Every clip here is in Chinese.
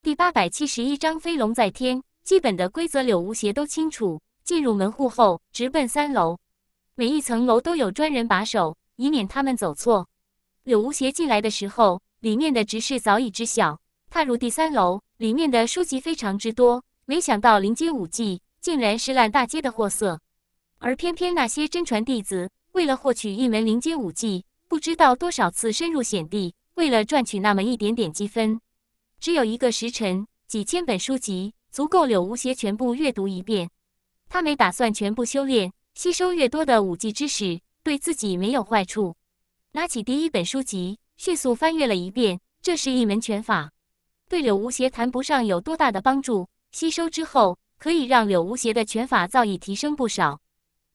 第八百七十一章飞龙在天。基本的规则，柳无邪都清楚。进入门户后，直奔三楼。每一层楼都有专人把守，以免他们走错。柳无邪进来的时候，里面的执事早已知晓。踏入第三楼，里面的书籍非常之多。没想到，灵阶武技竟然是烂大街的货色。而偏偏那些真传弟子，为了获取一门灵阶武技，不知道多少次深入险地，为了赚取那么一点点积分。只有一个时辰，几千本书籍足够柳无邪全部阅读一遍。他没打算全部修炼，吸收越多的武技知识，对自己没有坏处。拿起第一本书籍，迅速翻阅了一遍。这是一门拳法，对柳无邪谈不上有多大的帮助。吸收之后，可以让柳无邪的拳法造诣提升不少。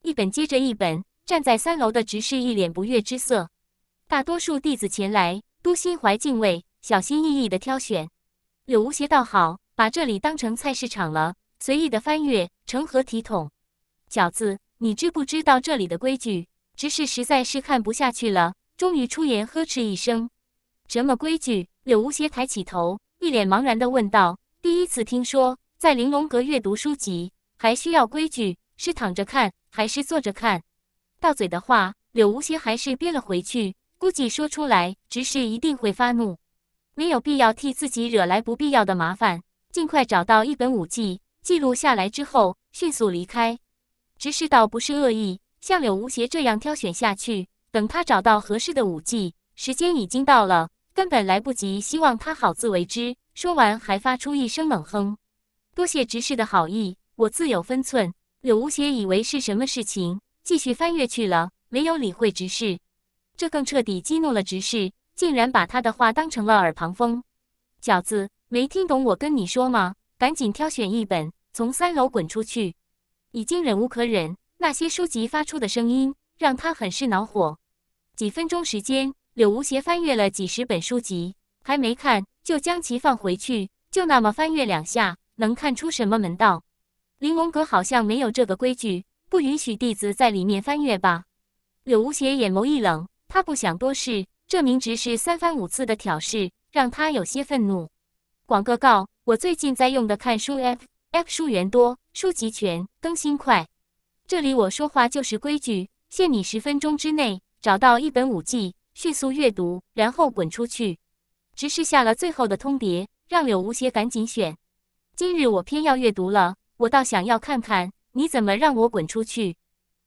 一本接着一本，站在三楼的执事一脸不悦之色。大多数弟子前来都心怀敬畏，小心翼翼地挑选。柳无邪倒好，把这里当成菜市场了，随意的翻阅，成何体统？饺子，你知不知道这里的规矩？执事实在是看不下去了，终于出言呵斥一声：“什么规矩？”柳无邪抬起头，一脸茫然地问道：“第一次听说，在玲珑阁阅读书籍，还需要规矩？是躺着看，还是坐着看？”到嘴的话，柳无邪还是憋了回去，估计说出来，执事一定会发怒。没有必要替自己惹来不必要的麻烦，尽快找到一本武技记录下来之后，迅速离开。执事倒不是恶意，像柳无邪这样挑选下去，等他找到合适的武技，时间已经到了，根本来不及。希望他好自为之。说完，还发出一声冷哼：“多谢执事的好意，我自有分寸。”柳无邪以为是什么事情，继续翻阅去了，没有理会执事，这更彻底激怒了执事。竟然把他的话当成了耳旁风，饺子没听懂我跟你说吗？赶紧挑选一本，从三楼滚出去！已经忍无可忍，那些书籍发出的声音让他很是恼火。几分钟时间，柳无邪翻阅了几十本书籍，还没看就将其放回去，就那么翻阅两下，能看出什么门道？玲珑阁好像没有这个规矩，不允许弟子在里面翻阅吧？柳无邪眼眸一冷，他不想多事。这名执事三番五次的挑事，让他有些愤怒。广告告我最近在用的看书 app，app 书源多，书齐全，更新快。这里我说话就是规矩，限你十分钟之内找到一本武技，迅速阅读，然后滚出去。执事下了最后的通牒，让柳无邪赶紧选。今日我偏要阅读了，我倒想要看看你怎么让我滚出去。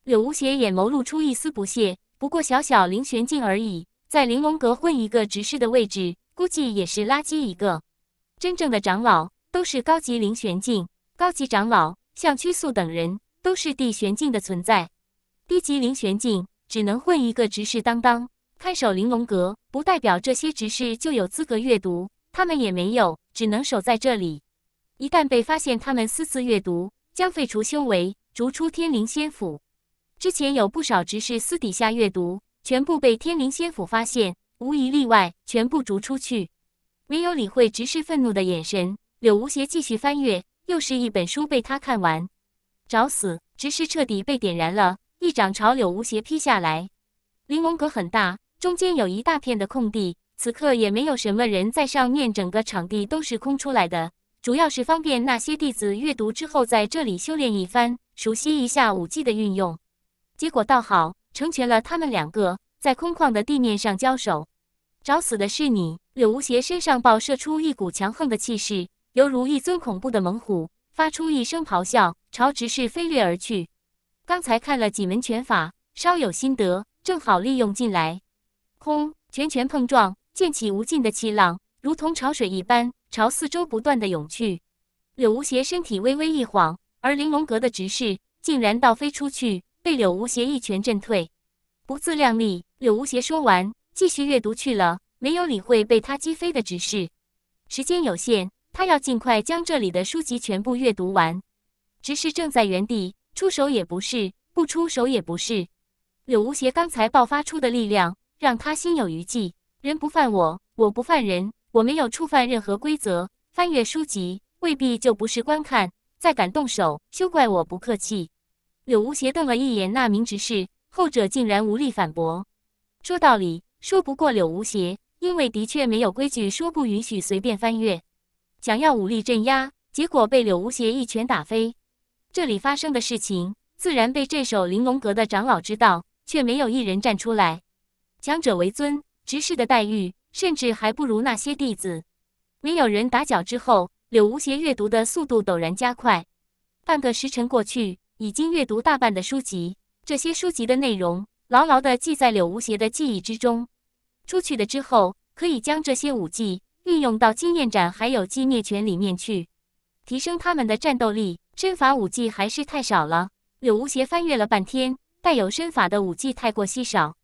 柳无邪眼眸露出一丝不屑，不过小小灵玄境而已。在玲珑阁混一个执事的位置，估计也是垃圾一个。真正的长老都是高级灵玄境，高级长老像屈素等人都是地玄境的存在。低级灵玄境只能混一个执事当当，看守玲珑阁，不代表这些执事就有资格阅读，他们也没有，只能守在这里。一旦被发现他们私自阅读，将废除修为，逐出天灵仙府。之前有不少执事私底下阅读。全部被天灵仙府发现，无一例外，全部逐出去。唯有理会执事愤怒的眼神，柳无邪继续翻阅，又是一本书被他看完。找死！直事彻底被点燃了，一掌朝柳无邪劈下来。玲珑阁很大，中间有一大片的空地，此刻也没有什么人在上面，整个场地都是空出来的，主要是方便那些弟子阅读之后在这里修炼一番，熟悉一下武技的运用。结果倒好。成全了他们两个在空旷的地面上交手，找死的是你！柳无邪身上爆射出一股强横的气势，犹如一尊恐怖的猛虎，发出一声咆哮，朝执事飞掠而去。刚才看了几门拳法，稍有心得，正好利用进来。轰！拳拳碰撞，溅起无尽的气浪，如同潮水一般朝四周不断的涌去。柳无邪身体微微一晃，而玲珑阁的执事竟然倒飞出去，被柳无邪一拳震退。不自量力！柳无邪说完，继续阅读去了，没有理会被他击飞的执事。时间有限，他要尽快将这里的书籍全部阅读完。执事正在原地，出手也不是，不出手也不是。柳无邪刚才爆发出的力量让他心有余悸。人不犯我，我不犯人，我没有触犯任何规则。翻阅书籍未必就不是观看，再敢动手，休怪我不客气。柳无邪瞪了一眼那名执事。后者竟然无力反驳，说道理说不过柳无邪，因为的确没有规矩说不允许随便翻阅。想要武力镇压，结果被柳无邪一拳打飞。这里发生的事情，自然被镇守玲珑阁的长老知道，却没有一人站出来。强者为尊，执事的待遇甚至还不如那些弟子。没有人打搅之后，柳无邪阅读的速度陡然加快。半个时辰过去，已经阅读大半的书籍。这些书籍的内容牢牢的记在柳无邪的记忆之中。出去的之后，可以将这些武技运用到经验斩还有寂灭拳里面去，提升他们的战斗力。身法武技还是太少了。柳无邪翻阅了半天，带有身法的武技太过稀少。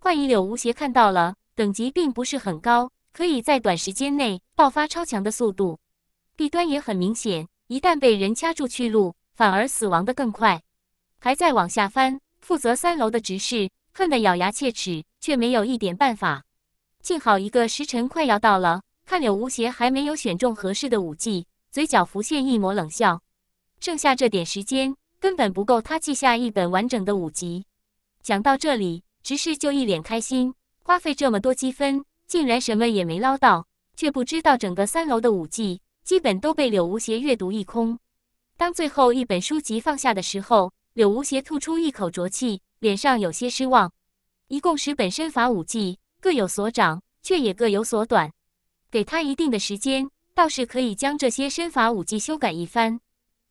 幻影柳无邪看到了，等级并不是很高，可以在短时间内爆发超强的速度。弊端也很明显，一旦被人掐住去路，反而死亡的更快。还在往下翻。负责三楼的执事恨得咬牙切齿，却没有一点办法。幸好一个时辰快要到了，看柳无邪还没有选中合适的武技，嘴角浮现一抹冷笑。剩下这点时间根本不够他记下一本完整的武技。讲到这里，执事就一脸开心，花费这么多积分竟然什么也没捞到，却不知道整个三楼的武技基本都被柳无邪阅读一空。当最后一本书籍放下的时候。柳无邪吐出一口浊气，脸上有些失望。一共十本身法武技，各有所长，却也各有所短。给他一定的时间，倒是可以将这些身法武技修改一番。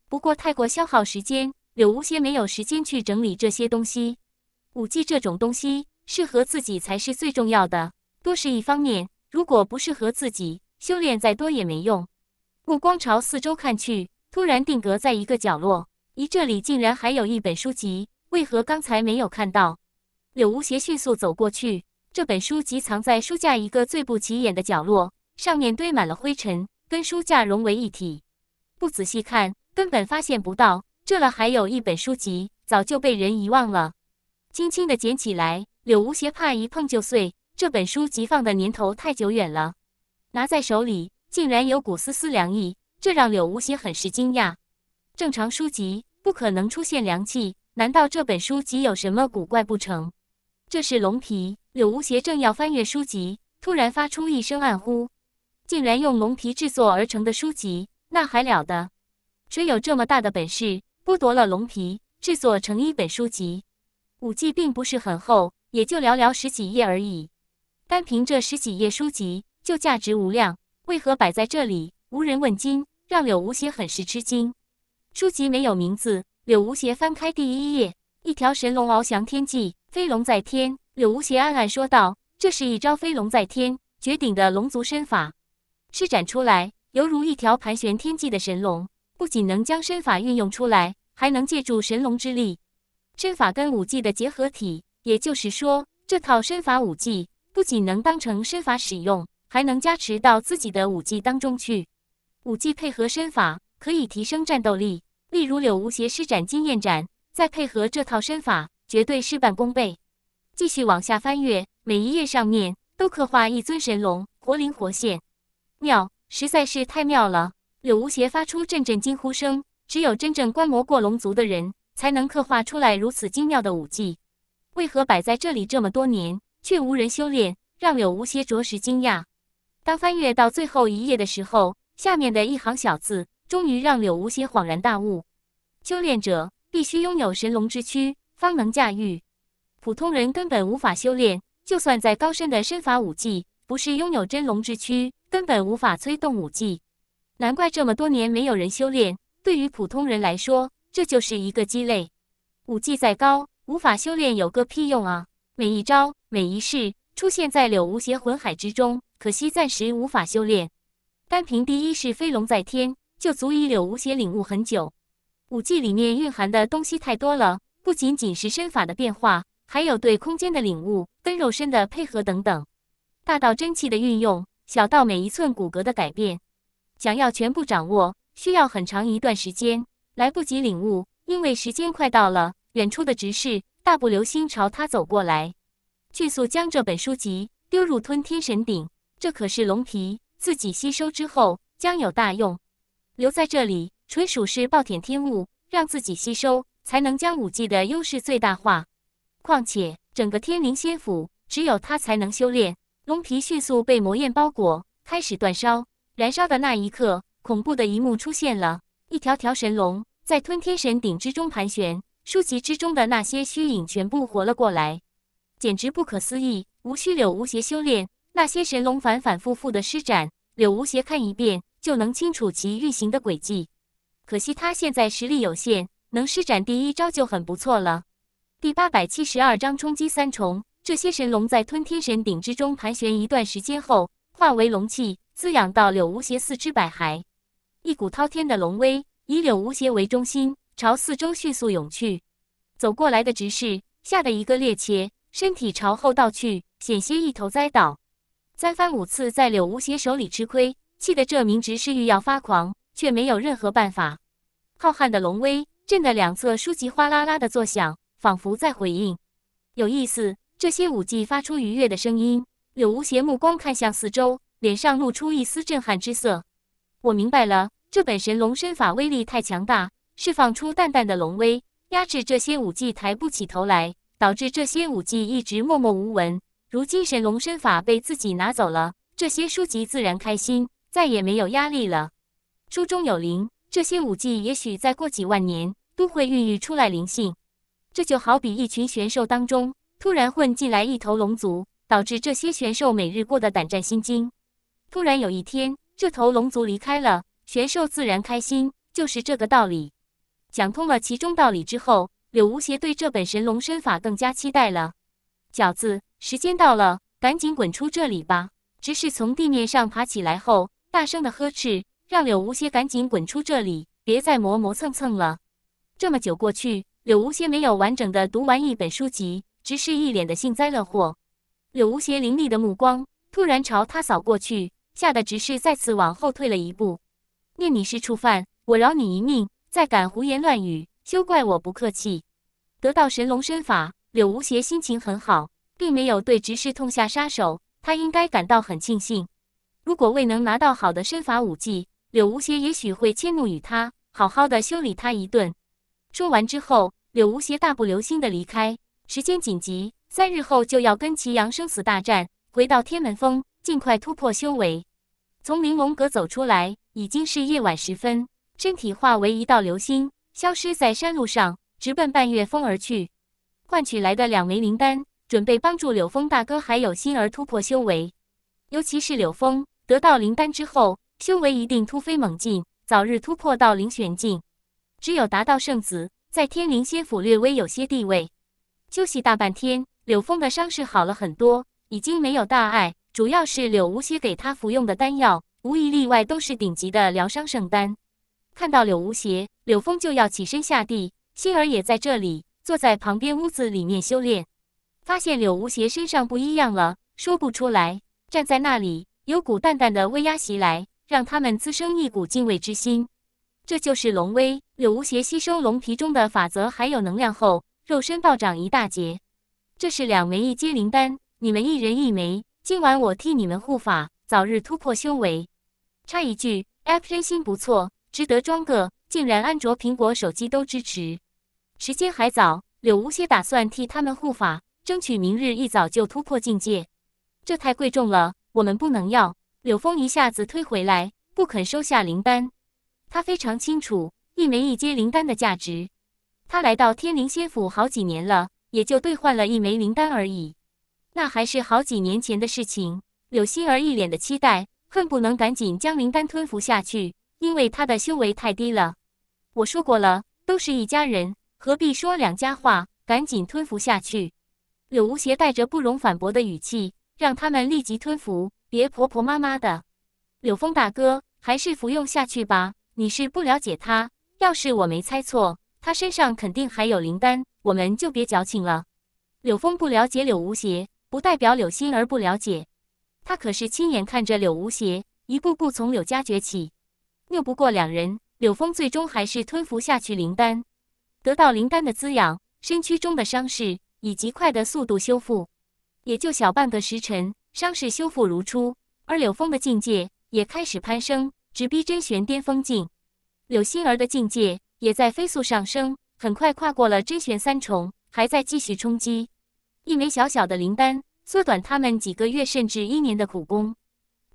不过太过消耗时间，柳无邪没有时间去整理这些东西。武技这种东西，适合自己才是最重要的，多是一方面。如果不适合自己，修炼再多也没用。目光朝四周看去，突然定格在一个角落。咦，这里竟然还有一本书籍，为何刚才没有看到？柳无邪迅速走过去，这本书籍藏在书架一个最不起眼的角落，上面堆满了灰尘，跟书架融为一体，不仔细看根本发现不到。这了还有一本书籍，早就被人遗忘了。轻轻的捡起来，柳无邪怕一碰就碎，这本书籍放的年头太久远了，拿在手里竟然有股丝丝凉意，这让柳无邪很是惊讶。正常书籍不可能出现凉气，难道这本书籍有什么古怪不成？这是龙皮，柳无邪正要翻阅书籍，突然发出一声暗呼：“竟然用龙皮制作而成的书籍，那还了得？谁有这么大的本事，剥夺了龙皮，制作成一本书籍？”武技并不是很厚，也就寥寥十几页而已。单凭这十几页书籍就价值无量，为何摆在这里无人问津？让柳无邪很是吃惊。书籍没有名字，柳无邪翻开第一页，一条神龙翱翔天际，飞龙在天。柳无邪暗暗说道：“这是一招飞龙在天，绝顶的龙族身法，施展出来犹如一条盘旋天际的神龙。不仅能将身法运用出来，还能借助神龙之力，身法跟武技的结合体。也就是说，这套身法武技不仅能当成身法使用，还能加持到自己的武技当中去。武技配合身法，可以提升战斗力。”例如柳无邪施展经验斩，再配合这套身法，绝对事半功倍。继续往下翻阅，每一页上面都刻画一尊神龙，活灵活现，妙，实在是太妙了！柳无邪发出阵阵惊呼声。只有真正观摩过龙族的人，才能刻画出来如此精妙的武技。为何摆在这里这么多年，却无人修炼，让柳无邪着实惊讶。当翻阅到最后一页的时候，下面的一行小字。终于让柳无邪恍然大悟：修炼者必须拥有神龙之躯，方能驾驭。普通人根本无法修炼，就算再高深的身法武技，不是拥有真龙之躯，根本无法催动武技。难怪这么多年没有人修炼，对于普通人来说，这就是一个鸡肋。武技再高，无法修炼，有个屁用啊！每一招每一式出现在柳无邪魂海之中，可惜暂时无法修炼。单凭第一式飞龙在天。就足以柳无邪领悟很久，武技里面蕴含的东西太多了，不仅仅是身法的变化，还有对空间的领悟、跟肉身的配合等等，大到真气的运用，小到每一寸骨骼的改变，想要全部掌握，需要很长一段时间，来不及领悟，因为时间快到了。远处的执事大步流星朝他走过来，迅速将这本书籍丢入吞天神鼎，这可是龙皮，自己吸收之后将有大用。留在这里，纯属是暴殄天物，让自己吸收，才能将武技的优势最大化。况且，整个天灵仙府，只有他才能修炼。龙皮迅速被魔焰包裹，开始煅烧。燃烧的那一刻，恐怖的一幕出现了：一条条神龙在吞天神鼎之中盘旋，书籍之中的那些虚影全部活了过来，简直不可思议。无需柳无邪修炼，那些神龙反反复复的施展，柳无邪看一遍。就能清楚其运行的轨迹。可惜他现在实力有限，能施展第一招就很不错了。第八百七十二章冲击三重。这些神龙在吞天神鼎之中盘旋一段时间后，化为龙气滋养到柳无邪四肢百骸。一股滔天的龙威以柳无邪为中心，朝四周迅速涌去。走过来的执事吓得一个趔趄，身体朝后倒去，险些一头栽倒。三番五次在柳无邪手里吃亏。气得这名执事欲要发狂，却没有任何办法。浩瀚的龙威震得两侧书籍哗啦啦的作响，仿佛在回应。有意思，这些武技发出愉悦的声音。柳无邪目光看向四周，脸上露出一丝震撼之色。我明白了，这本神龙身法威力太强大，释放出淡淡的龙威，压制这些武技抬不起头来，导致这些武技一直默默无闻。如今神龙身法被自己拿走了，这些书籍自然开心。再也没有压力了。书中有灵，这些武技也许再过几万年都会孕育出来灵性。这就好比一群玄兽当中突然混进来一头龙族，导致这些玄兽每日过得胆战心惊。突然有一天，这头龙族离开了，玄兽自然开心。就是这个道理。讲通了其中道理之后，柳无邪对这本《神龙身法》更加期待了。饺子，时间到了，赶紧滚出这里吧！只是从地面上爬起来后。大声的呵斥，让柳无邪赶紧滚出这里，别再磨磨蹭蹭了。这么久过去，柳无邪没有完整的读完一本书籍，直是一脸的幸灾乐祸。柳无邪凌厉的目光突然朝他扫过去，吓得执事再次往后退了一步。念你是初犯，我饶你一命，再敢胡言乱语，休怪我不客气。得到神龙身法，柳无邪心情很好，并没有对执事痛下杀手，他应该感到很庆幸。如果未能拿到好的身法武技，柳无邪也许会迁怒于他，好好的修理他一顿。说完之后，柳无邪大步流星的离开。时间紧急，三日后就要跟祁阳生死大战。回到天门峰，尽快突破修为。从玲珑阁走出来，已经是夜晚时分，身体化为一道流星，消失在山路上，直奔半月峰而去。换取来的两枚灵丹，准备帮助柳峰大哥还有心儿突破修为，尤其是柳峰。得到灵丹之后，修为一定突飞猛进，早日突破到灵玄境。只有达到圣子，在天灵仙府略微有些地位。休息大半天，柳峰的伤势好了很多，已经没有大碍。主要是柳无邪给他服用的丹药，无一例外都是顶级的疗伤圣丹。看到柳无邪，柳峰就要起身下地，星儿也在这里，坐在旁边屋子里面修炼，发现柳无邪身上不一样了，说不出来，站在那里。有股淡淡的威压袭来，让他们滋生一股敬畏之心。这就是龙威。柳无邪吸收龙皮中的法则还有能量后，肉身暴涨一大截。这是两枚一阶灵丹，你们一人一枚。今晚我替你们护法，早日突破修为。插一句，App 真心不错，值得装个。竟然安卓、苹果手机都支持。时间还早，柳无邪打算替他们护法，争取明日一早就突破境界。这太贵重了。我们不能要，柳峰一下子推回来，不肯收下灵丹。他非常清楚一枚一阶灵丹的价值。他来到天灵仙府好几年了，也就兑换了一枚灵丹而已。那还是好几年前的事情。柳心儿一脸的期待，恨不能赶紧将灵丹吞服下去，因为她的修为太低了。我说过了，都是一家人，何必说两家话？赶紧吞服下去。柳无邪带着不容反驳的语气。让他们立即吞服，别婆婆妈妈的。柳峰大哥，还是服用下去吧。你是不了解他，要是我没猜错，他身上肯定还有灵丹，我们就别矫情了。柳峰不了解柳无邪，不代表柳心儿不了解。他可是亲眼看着柳无邪一步步从柳家崛起，拗不过两人，柳峰最终还是吞服下去灵丹，得到灵丹的滋养，身躯中的伤势以极快的速度修复。也就小半个时辰，伤势修复如初，而柳峰的境界也开始攀升，直逼真玄巅峰境。柳心儿的境界也在飞速上升，很快跨过了真玄三重，还在继续冲击。一枚小小的灵丹，缩短他们几个月甚至一年的苦功，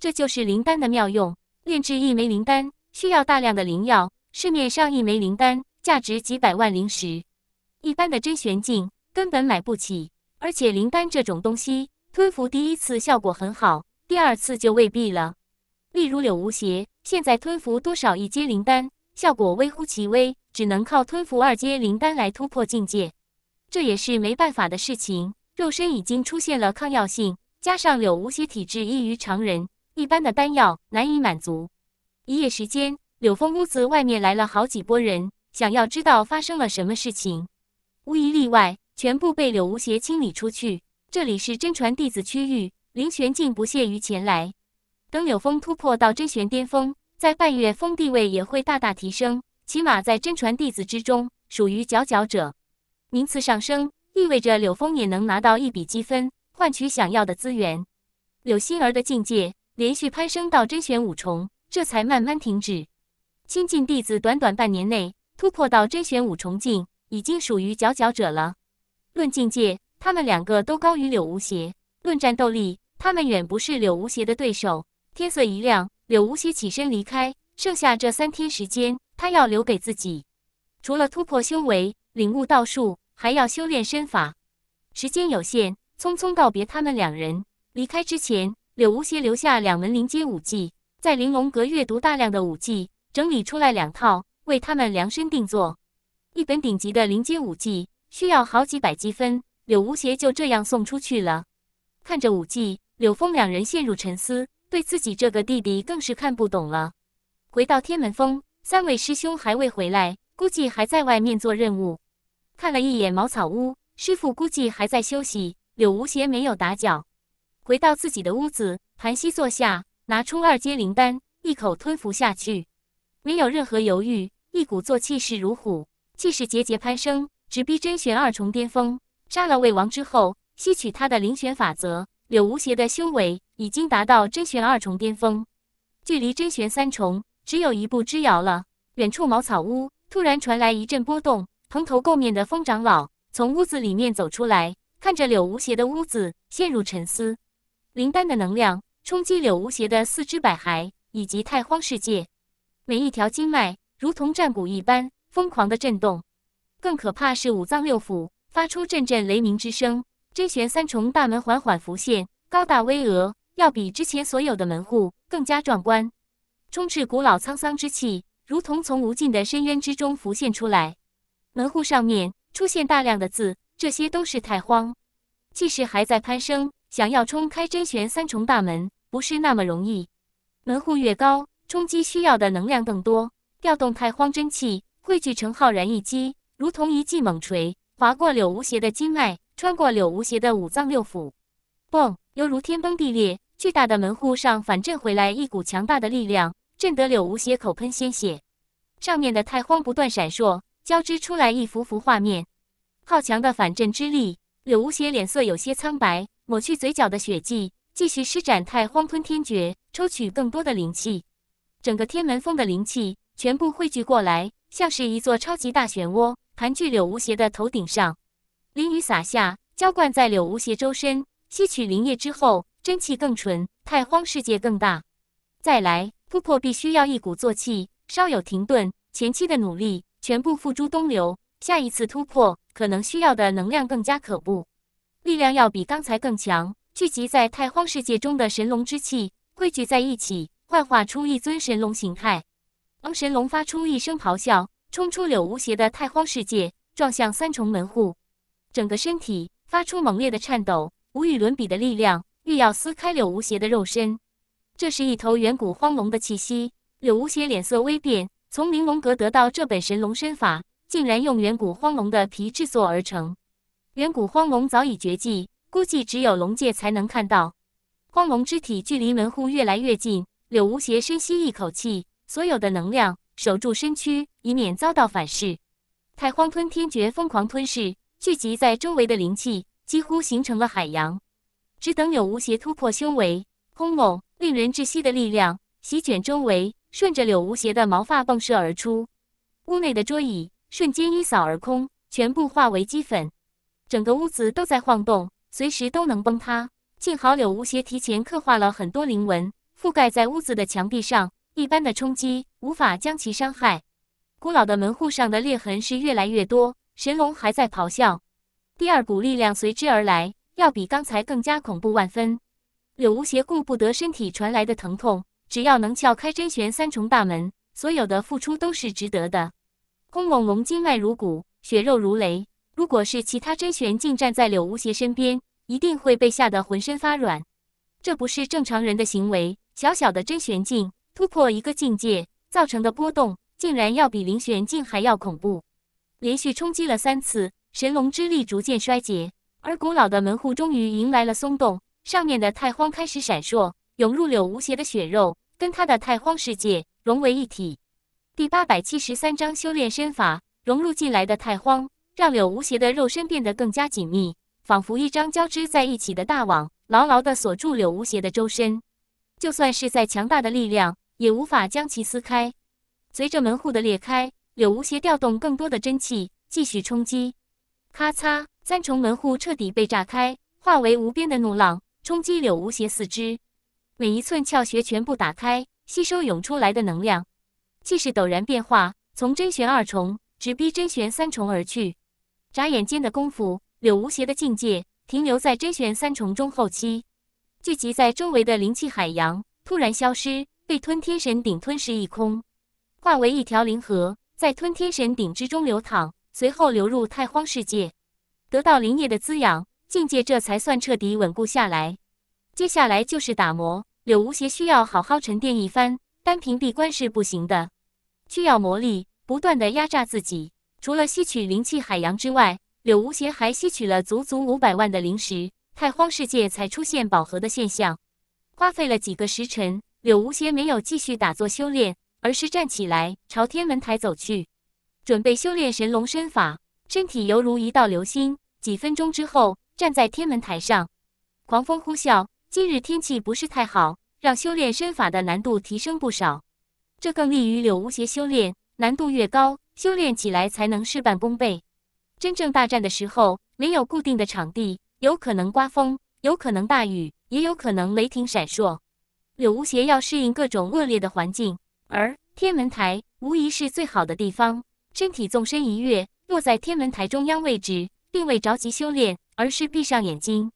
这就是灵丹的妙用。炼制一枚灵丹需要大量的灵药，市面上一枚灵丹价值几百万灵石，一般的真玄境根本买不起。而且灵丹这种东西，吞服第一次效果很好，第二次就未必了。例如柳无邪，现在吞服多少一阶灵丹，效果微乎其微，只能靠吞服二阶灵丹来突破境界。这也是没办法的事情，肉身已经出现了抗药性，加上柳无邪体质异于常人，一般的丹药难以满足。一夜时间，柳峰屋子外面来了好几波人，想要知道发生了什么事情，无一例外。全部被柳无邪清理出去。这里是真传弟子区域，灵玄境不屑于前来。等柳峰突破到真玄巅峰，在半月峰地位也会大大提升，起码在真传弟子之中属于佼佼者。名次上升意味着柳峰也能拿到一笔积分，换取想要的资源。柳心儿的境界连续攀升到真玄五重，这才慢慢停止。新晋弟子短短半年内突破到真玄五重境，已经属于佼佼者了。论境界，他们两个都高于柳无邪；论战斗力，他们远不是柳无邪的对手。天色一亮，柳无邪起身离开。剩下这三天时间，他要留给自己，除了突破修为、领悟道术，还要修炼身法。时间有限，匆匆告别他们两人。离开之前，柳无邪留下两门灵阶武技，在玲珑阁阅读大量的武技，整理出来两套，为他们量身定做一本顶级的灵阶武技。需要好几百积分，柳无邪就这样送出去了。看着武技，柳峰两人陷入沉思，对自己这个弟弟更是看不懂了。回到天门峰，三位师兄还未回来，估计还在外面做任务。看了一眼茅草屋，师傅估计还在休息，柳无邪没有打搅，回到自己的屋子，盘膝坐下，拿出二阶灵丹，一口吞服下去，没有任何犹豫，一鼓作气，势如虎，气势节节攀升。直逼真玄二重巅峰。杀了魏王之后，吸取他的灵玄法则，柳无邪的修为已经达到真玄二重巅峰，距离真玄三重只有一步之遥了。远处茅草屋突然传来一阵波动，蓬头垢面的风长老从屋子里面走出来，看着柳无邪的屋子，陷入沉思。灵丹的能量冲击柳无邪的四肢百骸以及太荒世界，每一条经脉如同战鼓一般疯狂的震动。更可怕是五脏六腑发出阵阵雷鸣之声，真玄三重大门缓缓浮现，高大巍峨，要比之前所有的门户更加壮观，充斥古老沧桑之气，如同从无尽的深渊之中浮现出来。门户上面出现大量的字，这些都是太荒，气势还在攀升，想要冲开真玄三重大门不是那么容易。门户越高，冲击需要的能量更多，调动太荒真气汇聚成浩然一击。如同一记猛锤划过柳无邪的经脉，穿过柳无邪的五脏六腑，嘣，犹如天崩地裂，巨大的门户上反震回来一股强大的力量，震得柳无邪口喷鲜血。上面的太荒不断闪烁，交织出来一幅幅画面。好强的反震之力，柳无邪脸色有些苍白，抹去嘴角的血迹，继续施展太荒吞天诀，抽取更多的灵气。整个天门峰的灵气全部汇聚过来，像是一座超级大漩涡。盘踞柳无邪的头顶上，淋雨洒下，浇灌在柳无邪周身。吸取灵液之后，真气更纯，太荒世界更大。再来突破，必须要一鼓作气，稍有停顿，前期的努力全部付诸东流。下一次突破可能需要的能量更加可怖，力量要比刚才更强。聚集在太荒世界中的神龙之气汇聚在一起，幻化出一尊神龙形态。王神龙发出一声咆哮。冲出柳无邪的太荒世界，撞向三重门户，整个身体发出猛烈的颤抖，无与伦比的力量欲要撕开柳无邪的肉身。这是一头远古荒龙的气息。柳无邪脸色微变，从玲珑阁得到这本神龙身法，竟然用远古荒龙的皮制作而成。远古荒龙早已绝迹，估计只有龙界才能看到。荒龙之体距离门户越来越近，柳无邪深吸一口气，所有的能量。守住身躯，以免遭到反噬。太荒吞天诀疯狂吞噬聚集在周围的灵气，几乎形成了海洋。只等柳无邪突破修为，轰隆，令人窒息的力量席卷周围，顺着柳无邪的毛发迸射而出。屋内的桌椅瞬间一扫而空，全部化为齑粉。整个屋子都在晃动，随时都能崩塌。幸好柳无邪提前刻画了很多灵纹，覆盖在屋子的墙壁上。一般的冲击无法将其伤害。古老的门户上的裂痕是越来越多，神龙还在咆哮。第二股力量随之而来，要比刚才更加恐怖万分。柳无邪顾不得身体传来的疼痛，只要能撬开真玄三重大门，所有的付出都是值得的。轰隆隆，筋脉如骨，血肉如雷。如果是其他真玄境站在柳无邪身边，一定会被吓得浑身发软。这不是正常人的行为，小小的真玄境。突破一个境界造成的波动，竟然要比灵玄境还要恐怖。连续冲击了三次，神龙之力逐渐衰竭，而古老的门户终于迎来了松动，上面的太荒开始闪烁，涌入柳无邪的血肉，跟他的太荒世界融为一体。第八百七十三章修炼身法，融入进来的太荒，让柳无邪的肉身变得更加紧密，仿佛一张交织在一起的大网，牢牢的锁住柳无邪的周身，就算是在强大的力量。也无法将其撕开。随着门户的裂开，柳无邪调动更多的真气继续冲击。咔嚓，三重门户彻底被炸开，化为无边的怒浪冲击柳无邪四肢，每一寸窍穴全部打开，吸收涌出来的能量。气势陡然变化，从真玄二重直逼真玄三重而去。眨眼间的功夫，柳无邪的境界停留在真玄三重中后期，聚集在周围的灵气海洋突然消失。被吞天神鼎吞噬一空，化为一条灵河，在吞天神鼎之中流淌，随后流入太荒世界，得到灵液的滋养，境界这才算彻底稳固下来。接下来就是打磨，柳无邪需要好好沉淀一番，单凭闭关是不行的，需要磨砺，不断的压榨自己。除了吸取灵气海洋之外，柳无邪还吸取了足足五百万的灵石，太荒世界才出现饱和的现象，花费了几个时辰。柳无邪没有继续打坐修炼，而是站起来朝天门台走去，准备修炼神龙身法。身体犹如一道流星。几分钟之后，站在天门台上，狂风呼啸。今日天气不是太好，让修炼身法的难度提升不少。这更利于柳无邪修炼，难度越高，修炼起来才能事半功倍。真正大战的时候，没有固定的场地，有可能刮风，有可能大雨，也有可能雷霆闪烁。柳无邪要适应各种恶劣的环境，而天文台无疑是最好的地方。身体纵身一跃，落在天文台中央位置，并未着急修炼，而是闭上眼睛，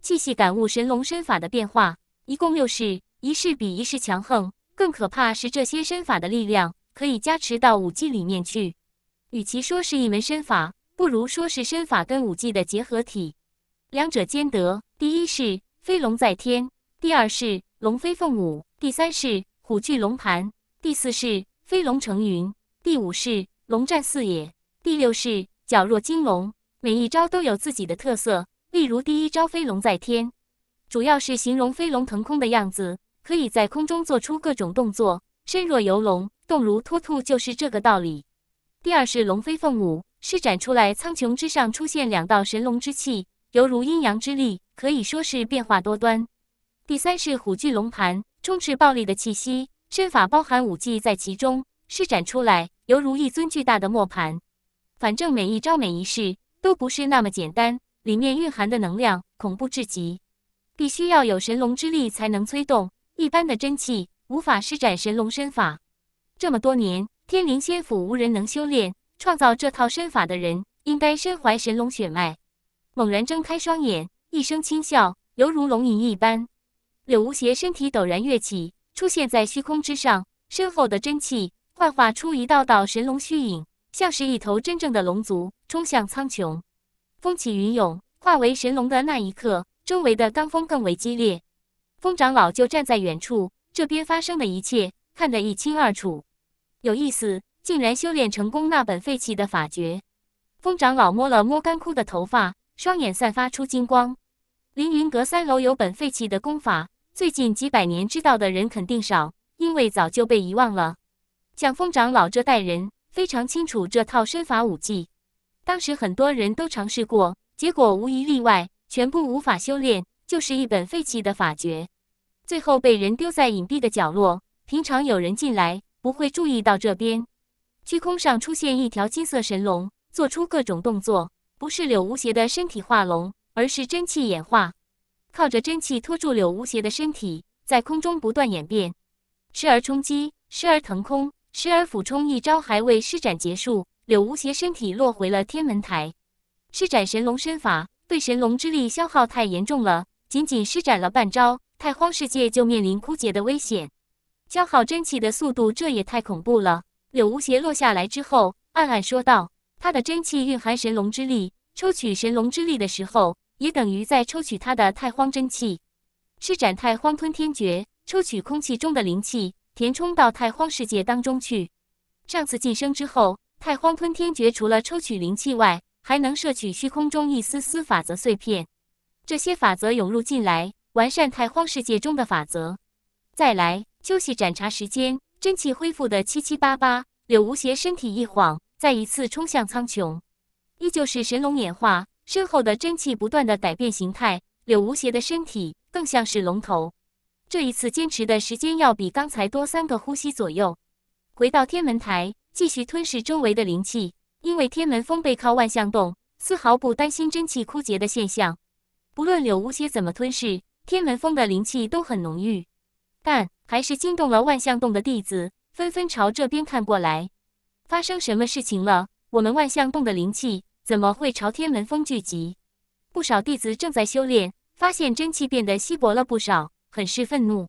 细细感悟神龙身法的变化。一共六式，一式比一式强横。更可怕是这些身法的力量可以加持到武技里面去。与其说是一门身法，不如说是身法跟武技的结合体，两者兼得。第一式飞龙在天，第二式。龙飞凤舞，第三式虎踞龙盘，第四式飞龙成云，第五式龙战四野，第六式矫若金龙。每一招都有自己的特色。例如，第一招飞龙在天，主要是形容飞龙腾空的样子，可以在空中做出各种动作，身若游龙，动如脱兔，就是这个道理。第二是龙飞凤舞，施展出来，苍穹之上出现两道神龙之气，犹如阴阳之力，可以说是变化多端。第三是虎踞龙盘，充斥暴力的气息，身法包含武技在其中施展出来，犹如一尊巨大的磨盘。反正每一招每一式都不是那么简单，里面蕴含的能量恐怖至极，必须要有神龙之力才能催动，一般的真气无法施展神龙身法。这么多年，天灵仙府无人能修炼，创造这套身法的人应该身怀神龙血脉。猛然睁开双眼，一声轻笑，犹如龙吟一般。柳无邪身体陡然跃起，出现在虚空之上，身后的真气幻化出一道道神龙虚影，像是一头真正的龙族冲向苍穹。风起云涌，化为神龙的那一刻，周围的罡风更为激烈。风长老就站在远处，这边发生的一切看得一清二楚。有意思，竟然修炼成功那本废弃的法诀。风长老摸了摸干枯的头发，双眼散发出金光。凌云阁三楼有本废弃的功法。最近几百年知道的人肯定少，因为早就被遗忘了。蒋峰长老这代人非常清楚这套身法武技，当时很多人都尝试过，结果无一例外，全部无法修炼，就是一本废弃的法诀，最后被人丢在隐蔽的角落。平常有人进来不会注意到这边。虚空上出现一条金色神龙，做出各种动作，不是柳无邪的身体化龙，而是真气演化。靠着真气拖住柳无邪的身体，在空中不断演变，时而冲击，时而腾空，时而俯冲。一招还未施展结束，柳无邪身体落回了天门台。施展神龙身法，对神龙之力消耗太严重了，仅仅施展了半招，太荒世界就面临枯竭的危险。消耗真气的速度，这也太恐怖了。柳无邪落下来之后，暗暗说道：“他的真气蕴含神龙之力，抽取神龙之力的时候。”也等于在抽取他的太荒真气，施展太荒吞天诀，抽取空气中的灵气，填充到太荒世界当中去。上次晋升之后，太荒吞天诀除了抽取灵气外，还能摄取虚空中一丝丝法则碎片。这些法则涌入进来，完善太荒世界中的法则。再来休息盏茶时间，真气恢复的七七八八。柳无邪身体一晃，再一次冲向苍穹，依旧是神龙演化。身后的真气不断的改变形态，柳无邪的身体更像是龙头。这一次坚持的时间要比刚才多三个呼吸左右。回到天门台，继续吞噬周围的灵气。因为天门峰背靠万象洞，丝毫不担心真气枯竭的现象。不论柳无邪怎么吞噬，天门峰的灵气都很浓郁。但还是惊动了万象洞的弟子，纷纷朝这边看过来。发生什么事情了？我们万象洞的灵气。怎么会朝天门峰聚集？不少弟子正在修炼，发现真气变得稀薄了不少，很是愤怒。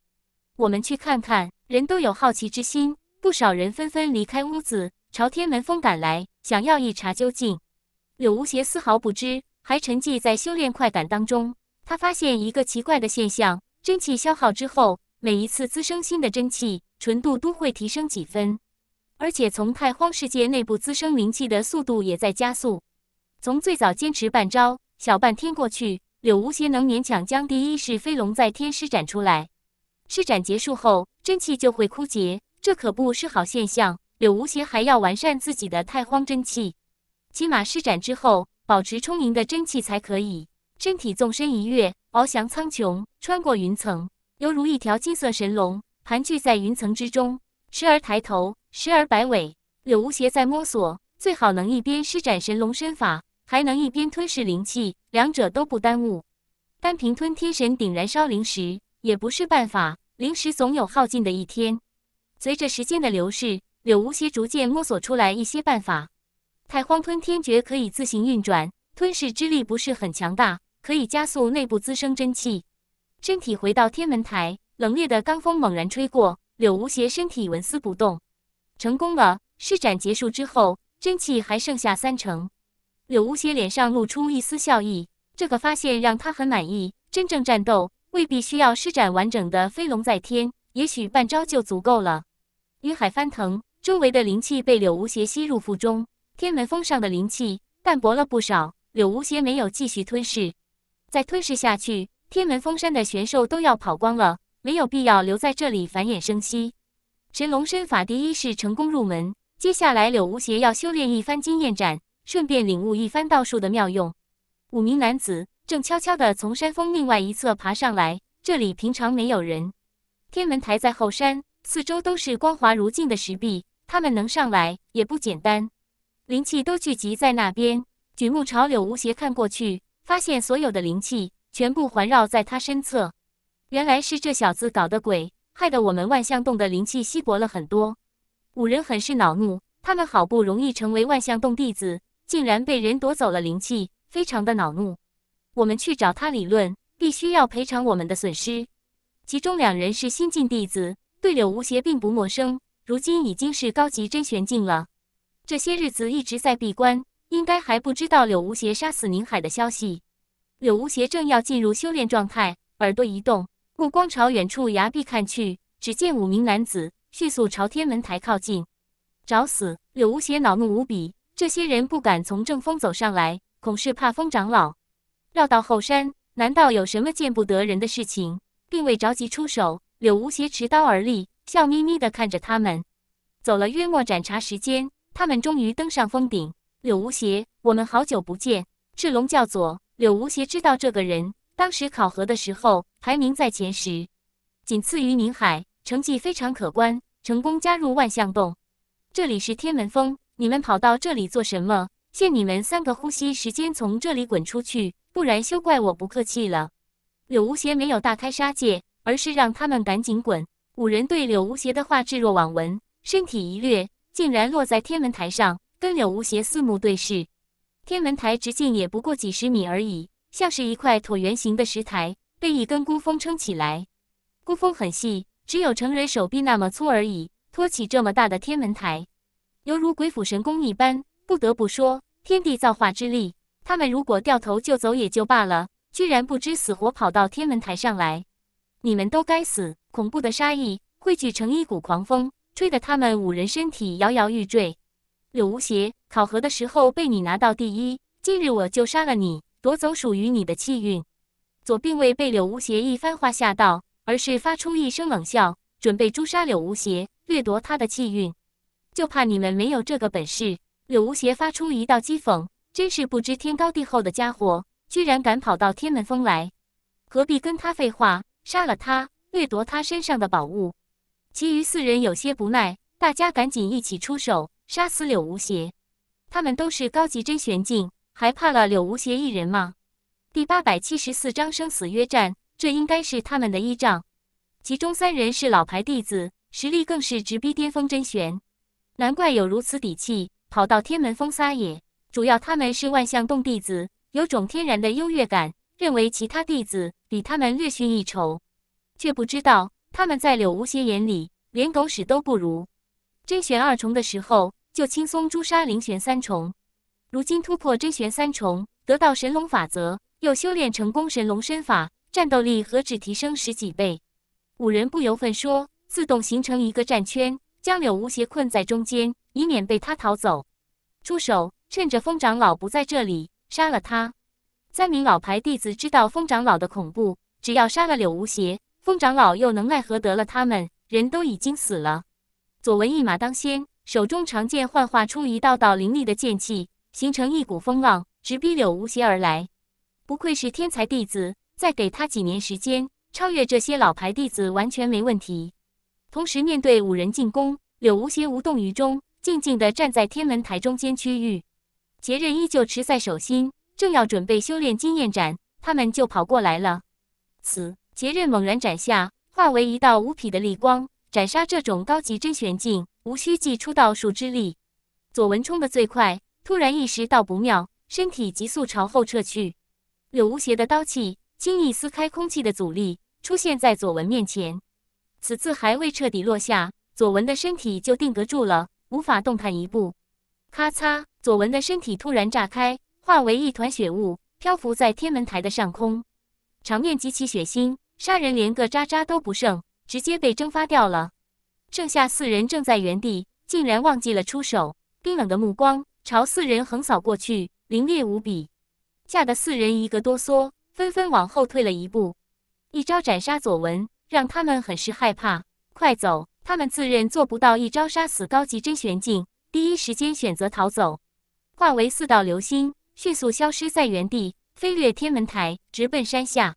我们去看看，人都有好奇之心。不少人纷纷离开屋子，朝天门峰赶来，想要一查究竟。柳无邪丝毫不知，还沉寂在修炼快感当中。他发现一个奇怪的现象：真气消耗之后，每一次滋生新的真气，纯度都会提升几分，而且从太荒世界内部滋生灵气的速度也在加速。从最早坚持半招，小半天过去，柳无邪能勉强将第一式飞龙在天施展出来。施展结束后，真气就会枯竭，这可不是好现象。柳无邪还要完善自己的太荒真气，起码施展之后保持充盈的真气才可以。身体纵身一跃，翱翔苍穹，穿过云层，犹如一条金色神龙盘踞在云层之中，时而抬头，时而摆尾。柳无邪在摸索，最好能一边施展神龙身法。还能一边吞噬灵气，两者都不耽误。单凭吞天神鼎燃烧灵石也不是办法，灵石总有耗尽的一天。随着时间的流逝，柳无邪逐渐摸索出来一些办法。太荒吞天诀可以自行运转，吞噬之力不是很强大，可以加速内部滋生真气。身体回到天门台，冷冽的罡风猛然吹过，柳无邪身体纹丝不动。成功了！施展结束之后，真气还剩下三成。柳无邪脸上露出一丝笑意，这个发现让他很满意。真正战斗未必需要施展完整的飞龙在天，也许半招就足够了。云海翻腾，周围的灵气被柳无邪吸入腹中。天门峰上的灵气淡薄了不少，柳无邪没有继续吞噬，再吞噬下去，天门峰山的玄兽都要跑光了，没有必要留在这里繁衍生息。神龙身法第一式成功入门，接下来柳无邪要修炼一番经验斩。顺便领悟一番道术的妙用。五名男子正悄悄地从山峰另外一侧爬上来，这里平常没有人。天文台在后山，四周都是光滑如镜的石壁，他们能上来也不简单。灵气都聚集在那边。举目朝柳无邪看过去，发现所有的灵气全部环绕在他身侧。原来是这小子搞的鬼，害得我们万象洞的灵气稀薄了很多。五人很是恼怒，他们好不容易成为万象洞弟子。竟然被人夺走了灵气，非常的恼怒。我们去找他理论，必须要赔偿我们的损失。其中两人是新晋弟子，对柳无邪并不陌生。如今已经是高级真玄境了，这些日子一直在闭关，应该还不知道柳无邪杀死宁海的消息。柳无邪正要进入修炼状态，耳朵一动，目光朝远处崖壁看去，只见五名男子迅速朝天门台靠近，找死！柳无邪恼怒无比。这些人不敢从正峰走上来，恐是怕风长老。绕到后山，难道有什么见不得人的事情，并未着急出手。柳无邪持刀而立，笑眯眯地看着他们。走了约莫盏茶时间，他们终于登上峰顶。柳无邪，我们好久不见。赤龙教左柳无邪知道这个人，当时考核的时候排名在前十，仅次于宁海，成绩非常可观，成功加入万象洞。这里是天门峰。你们跑到这里做什么？限你们三个呼吸时间从这里滚出去，不然休怪我不客气了。柳无邪没有大开杀戒，而是让他们赶紧滚。五人对柳无邪的话置若罔闻，身体一掠，竟然落在天文台上，跟柳无邪四目对视。天文台直径也不过几十米而已，像是一块椭圆形的石台，被一根孤峰撑起来。孤峰很细，只有成人手臂那么粗而已，托起这么大的天文台。犹如鬼斧神工一般，不得不说，天地造化之力。他们如果掉头就走也就罢了，居然不知死活跑到天文台上来！你们都该死！恐怖的杀意汇聚成一股狂风，吹得他们五人身体摇摇欲坠。柳无邪，考核的时候被你拿到第一，今日我就杀了你，夺走属于你的气运。左并未被柳无邪一番话吓到，而是发出一声冷笑，准备诛杀柳无邪，掠夺他的气运。就怕你们没有这个本事。柳无邪发出一道讥讽：“真是不知天高地厚的家伙，居然敢跑到天门峰来！何必跟他废话？杀了他，掠夺他身上的宝物。”其余四人有些不耐，大家赶紧一起出手，杀死柳无邪。他们都是高级真玄境，还怕了柳无邪一人吗？第八百七十四章生死约战，这应该是他们的依仗。其中三人是老牌弟子，实力更是直逼巅峰真玄。难怪有如此底气跑到天门峰撒野，主要他们是万象洞弟子，有种天然的优越感，认为其他弟子比他们略逊一筹，却不知道他们在柳无邪眼里连狗屎都不如。真玄二重的时候就轻松诛杀灵玄三重，如今突破真玄三重，得到神龙法则，又修炼成功神龙身法，战斗力何止提升十几倍？五人不由分说，自动形成一个战圈。将柳无邪困在中间，以免被他逃走。出手，趁着风长老不在这里，杀了他。三名老牌弟子知道风长老的恐怖，只要杀了柳无邪，风长老又能奈何得了他们？人都已经死了。左文一马当先，手中长剑幻化出一道道凌厉的剑气，形成一股风浪，直逼柳无邪而来。不愧是天才弟子，再给他几年时间，超越这些老牌弟子完全没问题。同时面对五人进攻，柳无邪无动于衷，静静地站在天门台中间区域，杰任依旧持在手心，正要准备修炼金焰斩，他们就跑过来了。此杰任猛然斩下，化为一道无匹的利光，斩杀这种高级真玄境，无需祭出道术之力。左文冲得最快，突然意识到不妙，身体急速朝后撤去。柳无邪的刀气轻易撕开空气的阻力，出现在左文面前。此次还未彻底落下，左文的身体就定格住了，无法动弹一步。咔嚓，左文的身体突然炸开，化为一团血雾，漂浮在天门台的上空。场面极其血腥，杀人连个渣渣都不剩，直接被蒸发掉了。剩下四人正在原地，竟然忘记了出手，冰冷的目光朝四人横扫过去，凌冽无比，吓得四人一个哆嗦，纷纷往后退了一步。一招斩杀左文。让他们很是害怕，快走！他们自认做不到一招杀死高级真玄境，第一时间选择逃走，化为四道流星，迅速消失在原地，飞掠天门台，直奔山下。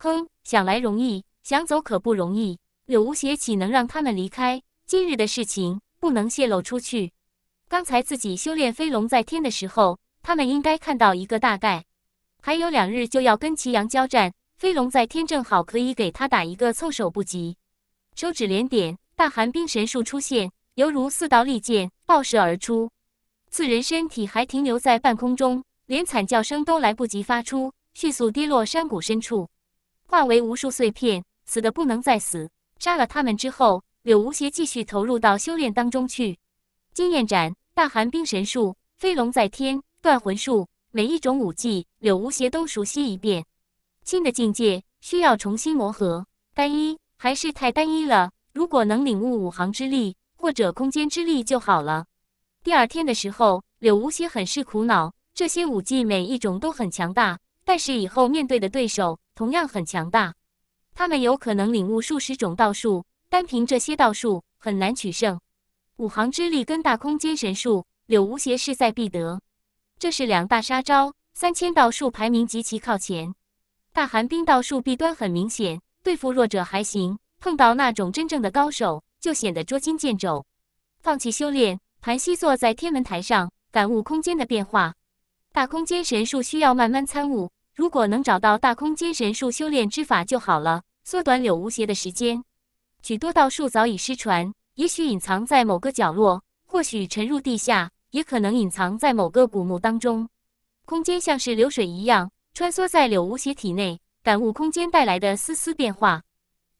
哼，想来容易，想走可不容易。柳无邪岂能让他们离开？今日的事情不能泄露出去。刚才自己修炼飞龙在天的时候，他们应该看到一个大概。还有两日就要跟祁阳交战。飞龙在天，正好可以给他打一个措手不及。手指连点，大寒冰神术出现，犹如四道利剑爆射而出。刺人身体还停留在半空中，连惨叫声都来不及发出，迅速跌落山谷深处，化为无数碎片，死的不能再死。杀了他们之后，柳无邪继续投入到修炼当中去。经验斩、大寒冰神术、飞龙在天、断魂术，每一种武技，柳无邪都熟悉一遍。新的境界需要重新磨合，单一还是太单一了。如果能领悟五行之力或者空间之力就好了。第二天的时候，柳无邪很是苦恼，这些武技每一种都很强大，但是以后面对的对手同样很强大，他们有可能领悟数十种道术，单凭这些道术很难取胜。五行之力跟大空间神术，柳无邪势在必得，这是两大杀招，三千道术排名极其靠前。大寒冰道术弊端很明显，对付弱者还行，碰到那种真正的高手就显得捉襟见肘。放弃修炼，盘膝坐在天文台上，感悟空间的变化。大空间神术需要慢慢参悟，如果能找到大空间神术修炼之法就好了，缩短柳无邪的时间。许多道术早已失传，也许隐藏在某个角落，或许沉入地下，也可能隐藏在某个古墓当中。空间像是流水一样。穿梭在柳无邪体内，感悟空间带来的丝丝变化。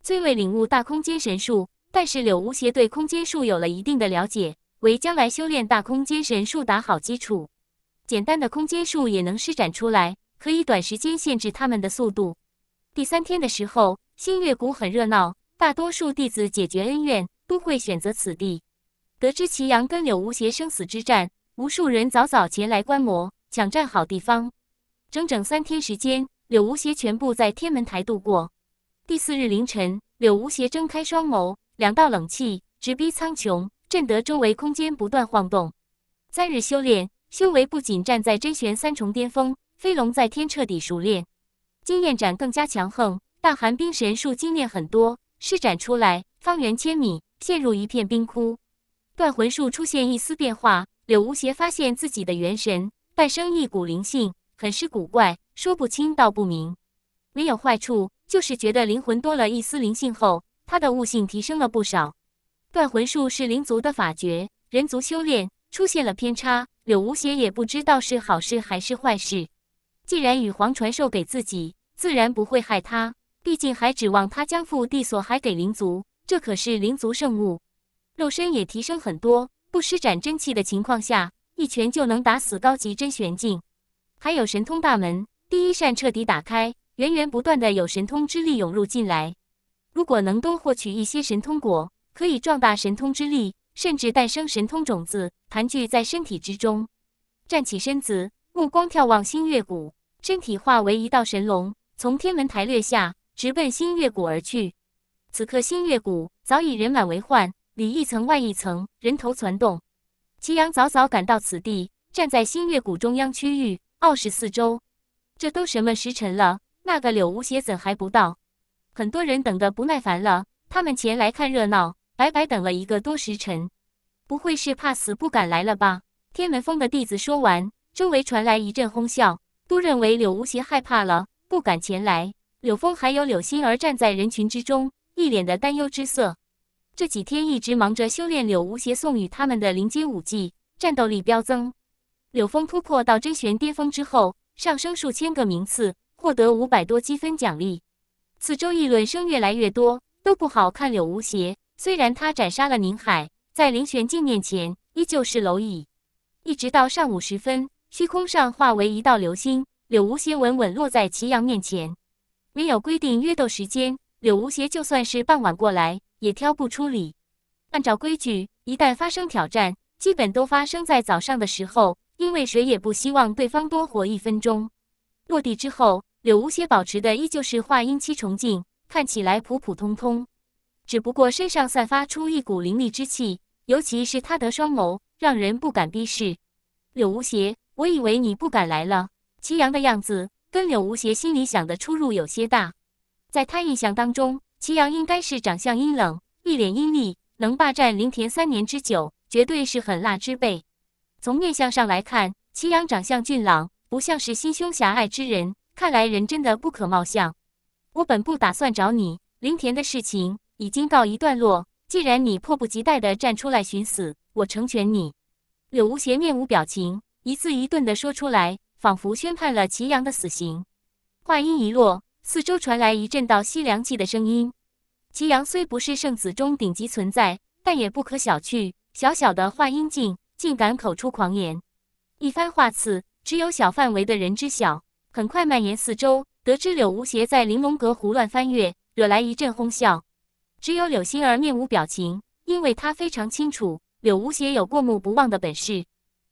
虽未领悟大空间神术，但是柳无邪对空间术有了一定的了解，为将来修炼大空间神术打好基础。简单的空间术也能施展出来，可以短时间限制他们的速度。第三天的时候，星月谷很热闹，大多数弟子解决恩怨都会选择此地。得知祁阳跟柳无邪生死之战，无数人早早前来观摩，抢占好地方。整整三天时间，柳无邪全部在天门台度过。第四日凌晨，柳无邪睁开双眸，两道冷气直逼苍穹，震得周围空间不断晃动。三日修炼，修为不仅站在真玄三重巅峰，飞龙在天彻底熟练，经验斩更加强横，但寒冰神术精炼很多，施展出来，方圆千米陷入一片冰窟。断魂术出现一丝变化，柳无邪发现自己的元神诞生一股灵性。很是古怪，说不清道不明。没有坏处，就是觉得灵魂多了一丝灵性后，他的悟性提升了不少。断魂术是灵族的法诀，人族修炼出现了偏差，柳无邪也不知道是好事还是坏事。既然羽皇传授给自己，自然不会害他。毕竟还指望他将父地所还给灵族，这可是灵族圣物。肉身也提升很多，不施展真气的情况下，一拳就能打死高级真玄境。还有神通大门，第一扇彻底打开，源源不断的有神通之力涌入进来。如果能多获取一些神通果，可以壮大神通之力，甚至诞生神通种子，盘踞在身体之中。站起身子，目光眺望星月谷，身体化为一道神龙，从天文台掠下，直奔星月谷而去。此刻星月谷早已人满为患，里一层外一层，人头攒动。祁阳早早赶到此地，站在星月谷中央区域。二十四周，这都什么时辰了？那个柳无邪怎还不到？很多人等得不耐烦了，他们前来看热闹，白白等了一个多时辰，不会是怕死不敢来了吧？天门峰的弟子说完，周围传来一阵哄笑，都认为柳无邪害怕了，不敢前来。柳峰还有柳心儿站在人群之中，一脸的担忧之色。这几天一直忙着修炼柳无邪送与他们的灵阶武技，战斗力飙增。九峰突破到真玄巅峰之后，上升数千个名次，获得五百多积分奖励。此周议论声越来越多，都不好看。柳无邪虽然他斩杀了宁海，在灵玄境面前依旧是蝼蚁。一直到上午时分，虚空上化为一道流星，柳无邪稳稳落在祁阳面前。没有规定约斗时间，柳无邪就算是傍晚过来也挑不出理。按照规矩，一旦发生挑战，基本都发生在早上的时候。因为谁也不希望对方多活一分钟。落地之后，柳无邪保持的依旧是化阴期重境，看起来普普通通，只不过身上散发出一股凌厉之气，尤其是他的双眸，让人不敢逼视。柳无邪，我以为你不敢来了。祁阳的样子跟柳无邪心里想的出入有些大，在他印象当中，祁阳应该是长相阴冷，一脸阴戾，能霸占林田三年之久，绝对是狠辣之辈。从面相上来看，祁阳长相俊朗，不像是心胸狭隘之人。看来人真的不可貌相。我本不打算找你，林田的事情已经告一段落。既然你迫不及待地站出来寻死，我成全你。柳无邪面无表情，一字一顿地说出来，仿佛宣判了祁阳的死刑。话音一落，四周传来一阵道吸凉气的声音。祁阳虽不是圣子中顶级存在，但也不可小觑。小小的话音境。竟敢口出狂言，一番话刺只有小范围的人知晓，很快蔓延四周。得知柳无邪在玲珑阁胡乱翻阅，惹来一阵哄笑。只有柳心儿面无表情，因为她非常清楚柳无邪有过目不忘的本事。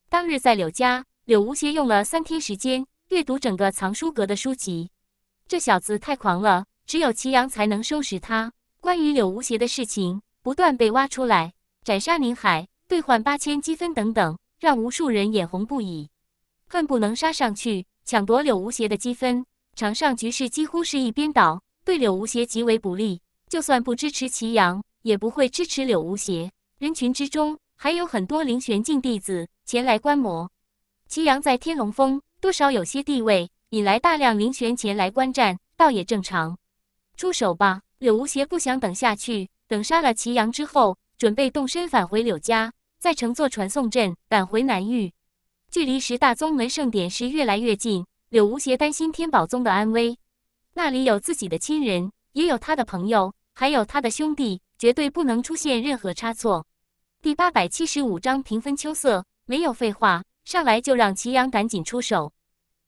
当日在柳家，柳无邪用了三天时间阅读整个藏书阁的书籍。这小子太狂了，只有祁阳才能收拾他。关于柳无邪的事情不断被挖出来，斩杀宁海。兑换八千积分等等，让无数人眼红不已，恨不能杀上去抢夺柳无邪的积分。场上局势几乎是一边倒，对柳无邪极为不利。就算不支持祁阳，也不会支持柳无邪。人群之中还有很多灵玄境弟子前来观摩。祁阳在天龙峰多少有些地位，引来大量灵玄前来观战，倒也正常。出手吧！柳无邪不想等下去，等杀了祁阳之后。准备动身返回柳家，再乘坐传送阵赶回南域。距离十大宗门盛典是越来越近，柳无邪担心天宝宗的安危，那里有自己的亲人，也有他的朋友，还有他的兄弟，绝对不能出现任何差错。第八百七十五章平分秋色，没有废话，上来就让祁阳赶紧出手。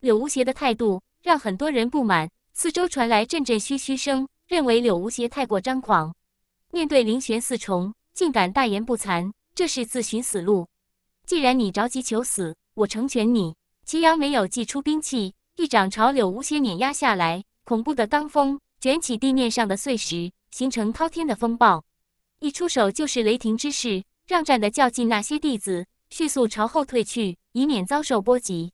柳无邪的态度让很多人不满，四周传来阵阵嘘嘘声，认为柳无邪太过张狂。面对灵玄四重。竟敢大言不惭，这是自寻死路！既然你着急求死，我成全你。祁阳没有祭出兵器，一掌朝柳无邪碾压下来，恐怖的罡风卷起地面上的碎石，形成滔天的风暴。一出手就是雷霆之势，让站的较劲那些弟子迅速朝后退去，以免遭受波及。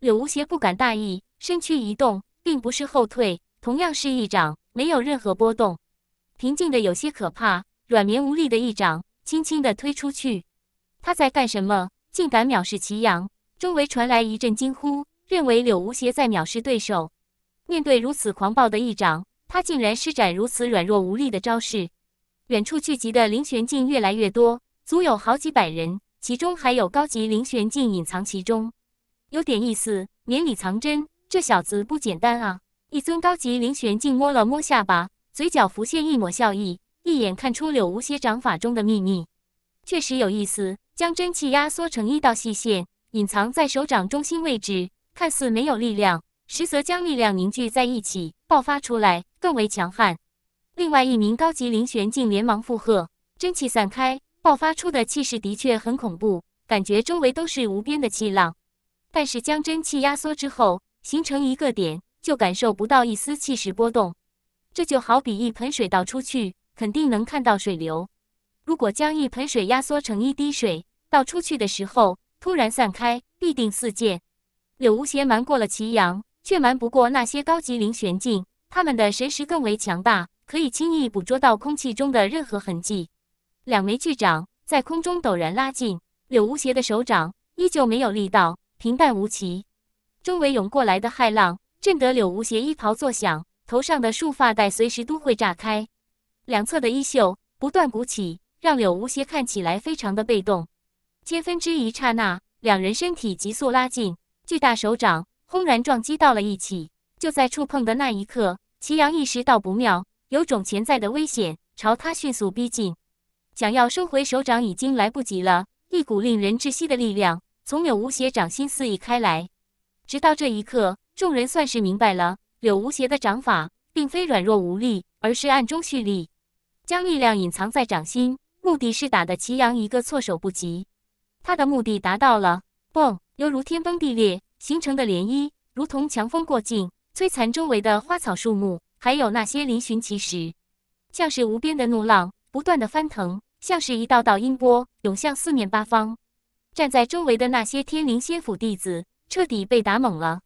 柳无邪不敢大意，身躯一动，并不是后退，同样是一掌，没有任何波动，平静的有些可怕。软绵无力的一掌，轻轻地推出去。他在干什么？竟敢藐视祁阳？周围传来一阵惊呼，认为柳无邪在藐视对手。面对如此狂暴的一掌，他竟然施展如此软弱无力的招式。远处聚集的灵玄境越来越多，足有好几百人，其中还有高级灵玄境隐藏其中。有点意思，绵里藏针，这小子不简单啊！一尊高级灵玄境摸了摸下巴，嘴角浮现一抹笑意。一眼看出柳无邪掌法中的秘密，确实有意思。将真气压缩成一道细线，隐藏在手掌中心位置，看似没有力量，实则将力量凝聚在一起，爆发出来更为强悍。另外一名高级灵玄境连忙附和：“真气散开，爆发出的气势的确很恐怖，感觉周围都是无边的气浪。但是将真气压缩之后，形成一个点，就感受不到一丝气势波动。这就好比一盆水倒出去。”肯定能看到水流。如果将一盆水压缩成一滴水，倒出去的时候突然散开，必定四溅。柳无邪瞒过了祁阳，却瞒不过那些高级灵玄境，他们的神识更为强大，可以轻易捕捉到空气中的任何痕迹。两枚巨掌在空中陡然拉近，柳无邪的手掌依旧没有力道，平淡无奇。周围涌过来的骇浪震得柳无邪衣袍作响，头上的束发带随时都会炸开。两侧的衣袖不断鼓起，让柳无邪看起来非常的被动。千分之一刹那，两人身体急速拉近，巨大手掌轰然撞击到了一起。就在触碰的那一刻，祁阳意识到不妙，有种潜在的危险朝他迅速逼近，想要收回手掌已经来不及了。一股令人窒息的力量从柳无邪掌心肆意开来。直到这一刻，众人算是明白了，柳无邪的掌法并非软弱无力，而是暗中蓄力。将力量隐藏在掌心，目的是打得祁阳一个措手不及。他的目的达到了，嘣，犹如天崩地裂，形成的涟漪如同强风过境，摧残周围的花草树木，还有那些嶙峋奇石，像是无边的怒浪，不断的翻腾，像是一道道音波涌向四面八方。站在周围的那些天灵仙府弟子彻底被打懵了，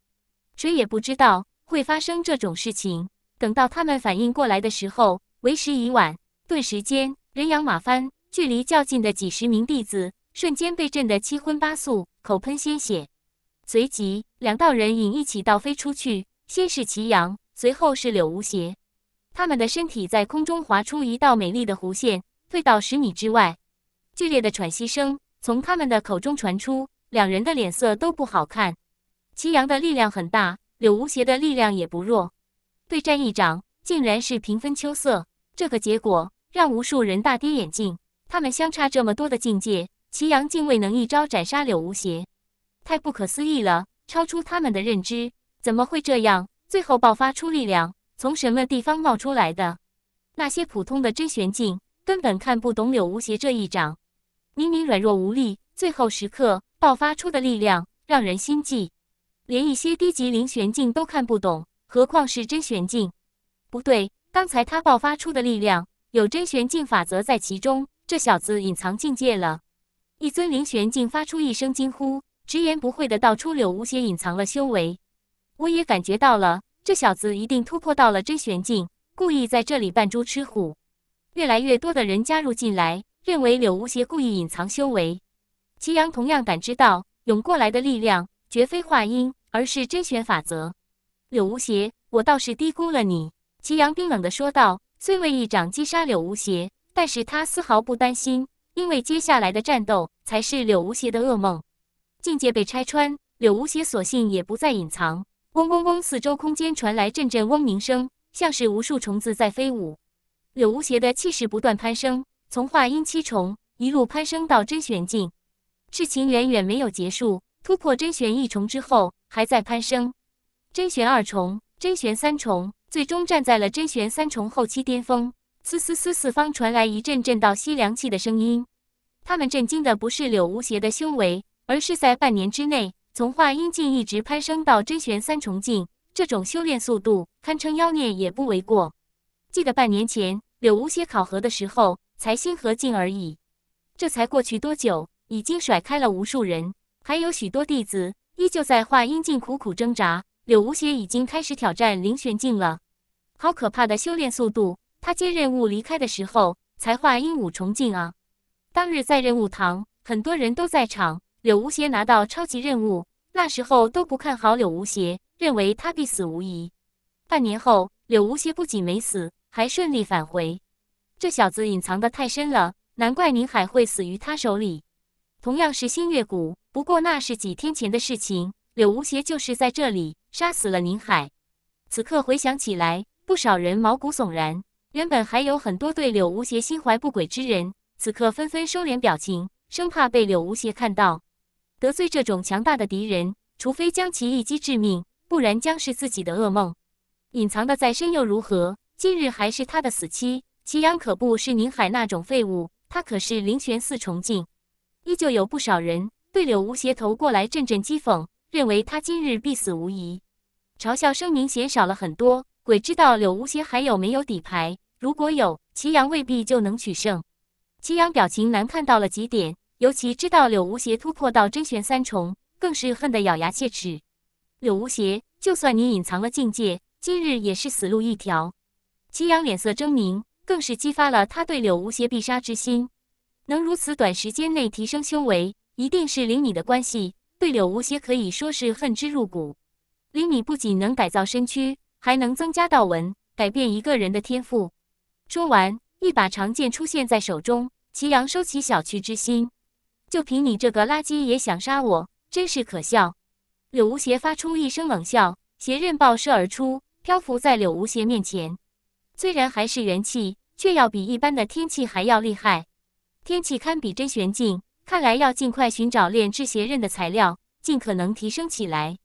谁也不知道会发生这种事情。等到他们反应过来的时候，为时已晚。顿时间，人仰马翻。距离较近的几十名弟子瞬间被震得七荤八素，口喷鲜血。随即，两道人影一起倒飞出去，先是祁阳，随后是柳无邪。他们的身体在空中划出一道美丽的弧线，退到十米之外。剧烈的喘息声从他们的口中传出，两人的脸色都不好看。祁阳的力量很大，柳无邪的力量也不弱。对战一掌，竟然是平分秋色。这个结果。让无数人大跌眼镜，他们相差这么多的境界，祁阳竟未能一招斩杀柳无邪，太不可思议了，超出他们的认知，怎么会这样？最后爆发出力量，从什么地方冒出来的？那些普通的真玄境根本看不懂柳无邪这一掌，明明软弱无力，最后时刻爆发出的力量让人心悸，连一些低级灵玄境都看不懂，何况是真玄境？不对，刚才他爆发出的力量。有真玄境法则在其中，这小子隐藏境界了。一尊灵玄境发出一声惊呼，直言不讳的道出柳无邪隐藏了修为。我也感觉到了，这小子一定突破到了真玄境，故意在这里扮猪吃虎。越来越多的人加入进来，认为柳无邪故意隐藏修为。祁阳同样感知到涌过来的力量绝非化阴，而是真玄法则。柳无邪，我倒是低估了你。祁阳冰冷的说道。虽未一掌击杀柳无邪，但是他丝毫不担心，因为接下来的战斗才是柳无邪的噩梦。境界被拆穿，柳无邪索性也不再隐藏。嗡嗡嗡，四周空间传来阵阵嗡鸣声，像是无数虫子在飞舞。柳无邪的气势不断攀升，从化婴七重一路攀升到真玄境。事情远远没有结束，突破真玄一重之后，还在攀升。真玄二重，真玄三重。最终站在了真玄三重后期巅峰，嘶嘶嘶，四方传来一阵阵倒吸凉气的声音。他们震惊的不是柳无邪的修为，而是在半年之内从化阴境一直攀升到真玄三重境，这种修炼速度堪称妖孽也不为过。记得半年前柳无邪考核的时候才星河境而已，这才过去多久，已经甩开了无数人，还有许多弟子依旧在化阴境苦苦挣扎。柳无邪已经开始挑战灵玄境了。好可怕的修炼速度！他接任务离开的时候才化鹦鹉重进啊。当日在任务堂，很多人都在场。柳无邪拿到超级任务，那时候都不看好柳无邪，认为他必死无疑。半年后，柳无邪不仅没死，还顺利返回。这小子隐藏的太深了，难怪宁海会死于他手里。同样是星月谷，不过那是几天前的事情。柳无邪就是在这里杀死了宁海。此刻回想起来。不少人毛骨悚然，原本还有很多对柳无邪心怀不轨之人，此刻纷纷收敛表情，生怕被柳无邪看到。得罪这种强大的敌人，除非将其一击致命，不然将是自己的噩梦。隐藏的再深又如何？今日还是他的死期。祁阳可不是宁海那种废物，他可是灵玄四重境。依旧有不少人对柳无邪投过来阵阵讥讽，认为他今日必死无疑，嘲笑声明显少了很多。鬼知道柳无邪还有没有底牌？如果有，祁阳未必就能取胜。祁阳表情难看到了极点，尤其知道柳无邪突破到真玄三重，更是恨得咬牙切齿。柳无邪，就算你隐藏了境界，今日也是死路一条。祁阳脸色狰狞，更是激发了他对柳无邪必杀之心。能如此短时间内提升修为，一定是林敏的关系。对柳无邪可以说是恨之入骨。林敏不仅能改造身躯。还能增加道纹，改变一个人的天赋。说完，一把长剑出现在手中。祁阳收起小觑之心，就凭你这个垃圾也想杀我，真是可笑！柳无邪发出一声冷笑，邪刃爆射而出，漂浮在柳无邪面前。虽然还是元气，却要比一般的天气还要厉害。天气堪比真玄境，看来要尽快寻找炼制邪刃的材料，尽可能提升起来。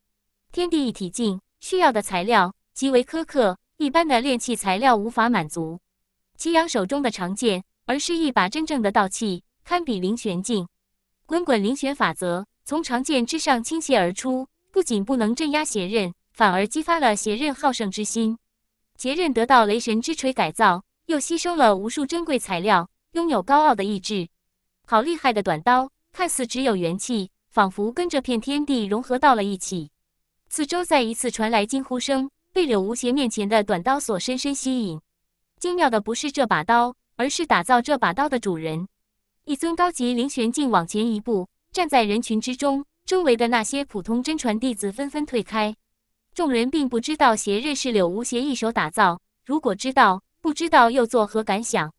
天地一体境需要的材料。极为苛刻，一般的炼器材料无法满足。祁阳手中的长剑，而是一把真正的道器，堪比灵玄境。滚滚灵玄法则从长剑之上倾泻而出，不仅不能镇压邪刃，反而激发了邪刃好胜之心。邪刃得到雷神之锤改造，又吸收了无数珍贵材料，拥有高傲的意志。好厉害的短刀，看似只有元气，仿佛跟这片天地融合到了一起。四周再一次传来惊呼声。被柳无邪面前的短刀所深深吸引。精妙的不是这把刀，而是打造这把刀的主人。一尊高级灵玄境往前一步，站在人群之中，周围的那些普通真传弟子纷纷退开。众人并不知道邪刃是柳无邪一手打造，如果知道，不知道又作何感想？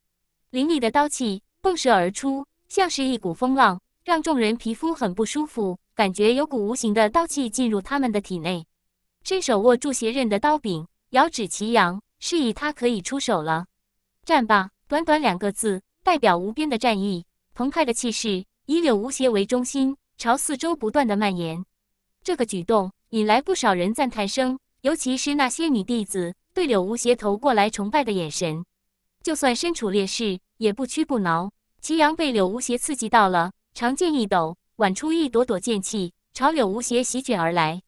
凌厉的刀气迸射而出，像是一股风浪，让众人皮肤很不舒服，感觉有股无形的刀气进入他们的体内。伸手握住邪刃的刀柄，遥指祁阳，示意他可以出手了。战吧！短短两个字，代表无边的战意，澎湃的气势，以柳无邪为中心，朝四周不断的蔓延。这个举动引来不少人赞叹声，尤其是那些女弟子，对柳无邪投过来崇拜的眼神。就算身处劣势，也不屈不挠。祁阳被柳无邪刺激到了，长剑一抖，挽出一朵朵剑气，朝柳无邪席卷而来。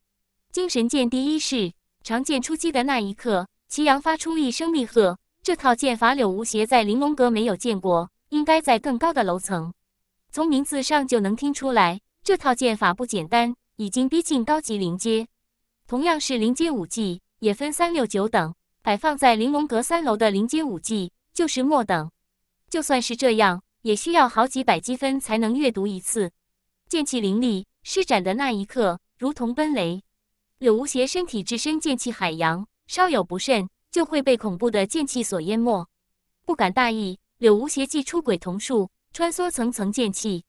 精神剑第一式，长剑出击的那一刻，祁阳发出一声厉喝。这套剑法柳无邪在玲珑阁没有见过，应该在更高的楼层。从名字上就能听出来，这套剑法不简单，已经逼近高级灵阶。同样是灵阶武技，也分三六九等。摆放在玲珑阁三楼的灵阶武技就是末等。就算是这样，也需要好几百积分才能阅读一次。剑气凌厉，施展的那一刻，如同奔雷。柳无邪身体置身剑气海洋，稍有不慎就会被恐怖的剑气所淹没。不敢大意，柳无邪祭出鬼瞳术，穿梭层层剑气。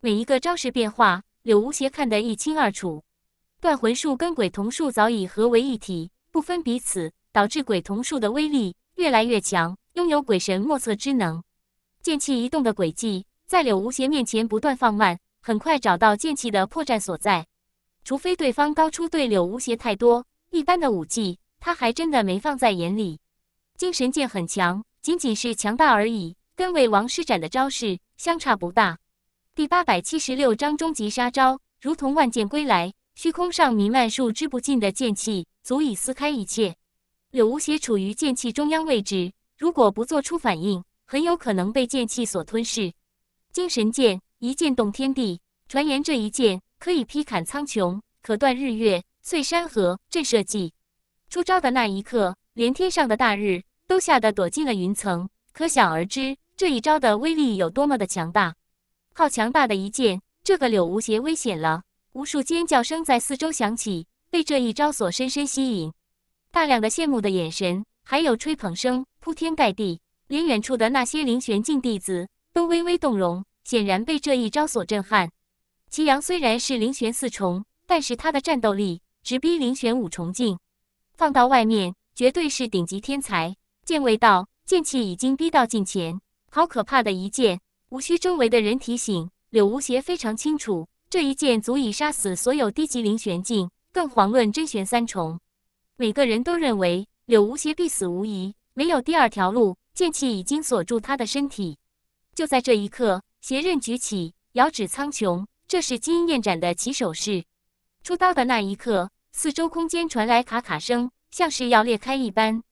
每一个招式变化，柳无邪看得一清二楚。断魂术跟鬼瞳术早已合为一体，不分彼此，导致鬼瞳术的威力越来越强，拥有鬼神莫测之能。剑气移动的轨迹在柳无邪面前不断放慢，很快找到剑气的破绽所在。除非对方高出对柳无邪太多，一般的武技他还真的没放在眼里。精神剑很强，仅仅是强大而已，跟魏王施展的招式相差不大。第八百七十六章终极杀招，如同万剑归来，虚空上弥漫数之不尽的剑气，足以撕开一切。柳无邪处于剑气中央位置，如果不做出反应，很有可能被剑气所吞噬。精神剑，一剑动天地，传言这一剑。可以劈砍苍穹，可断日月，碎山河，震慑地。出招的那一刻，连天上的大日都吓得躲进了云层，可想而知这一招的威力有多么的强大。好强大的一剑！这个柳无邪危险了！无数尖叫声在四周响起，被这一招所深深吸引，大量的羡慕的眼神，还有吹捧声铺天盖地，连远处的那些灵玄境弟子都微微动容，显然被这一招所震撼。祁阳虽然是灵玄四重，但是他的战斗力直逼灵玄五重境，放到外面绝对是顶级天才。剑未到，剑气已经逼到近前，好可怕的一剑！无需周围的人提醒，柳无邪非常清楚，这一剑足以杀死所有低级灵玄境，更遑论真玄三重。每个人都认为柳无邪必死无疑，没有第二条路。剑气已经锁住他的身体，就在这一刻，邪刃举起，遥指苍穹。这是金燕斩的起手式，出刀的那一刻，四周空间传来咔咔声，像是要裂开一般。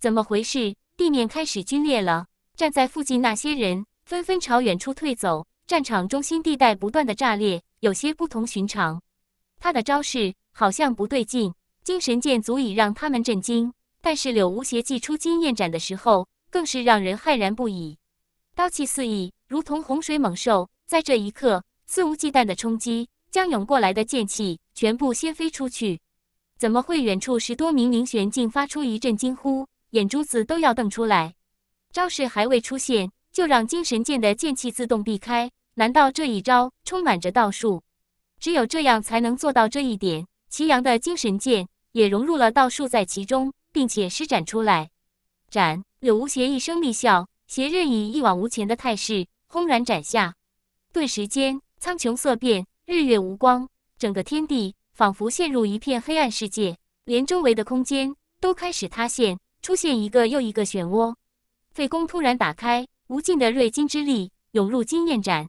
怎么回事？地面开始龟裂了。站在附近那些人纷纷朝远处退走。战场中心地带不断的炸裂，有些不同寻常。他的招式好像不对劲。精神剑足以让他们震惊，但是柳无邪祭出金燕斩的时候，更是让人骇然不已。刀气四溢，如同洪水猛兽。在这一刻。肆无忌惮的冲击，将涌过来的剑气全部掀飞出去。怎么会？远处十多名凝玄竟发出一阵惊呼，眼珠子都要瞪出来。招式还未出现，就让精神剑的剑气自动避开。难道这一招充满着道术？只有这样才能做到这一点。祁阳的精神剑也融入了道术在其中，并且施展出来。斩！柳无邪一声厉啸，邪刃以一往无前的态势轰然斩下。顿时间。苍穹色变，日月无光，整个天地仿佛陷入一片黑暗世界，连周围的空间都开始塌陷，出现一个又一个漩涡。废宫突然打开，无尽的锐金之力涌入金焰斩，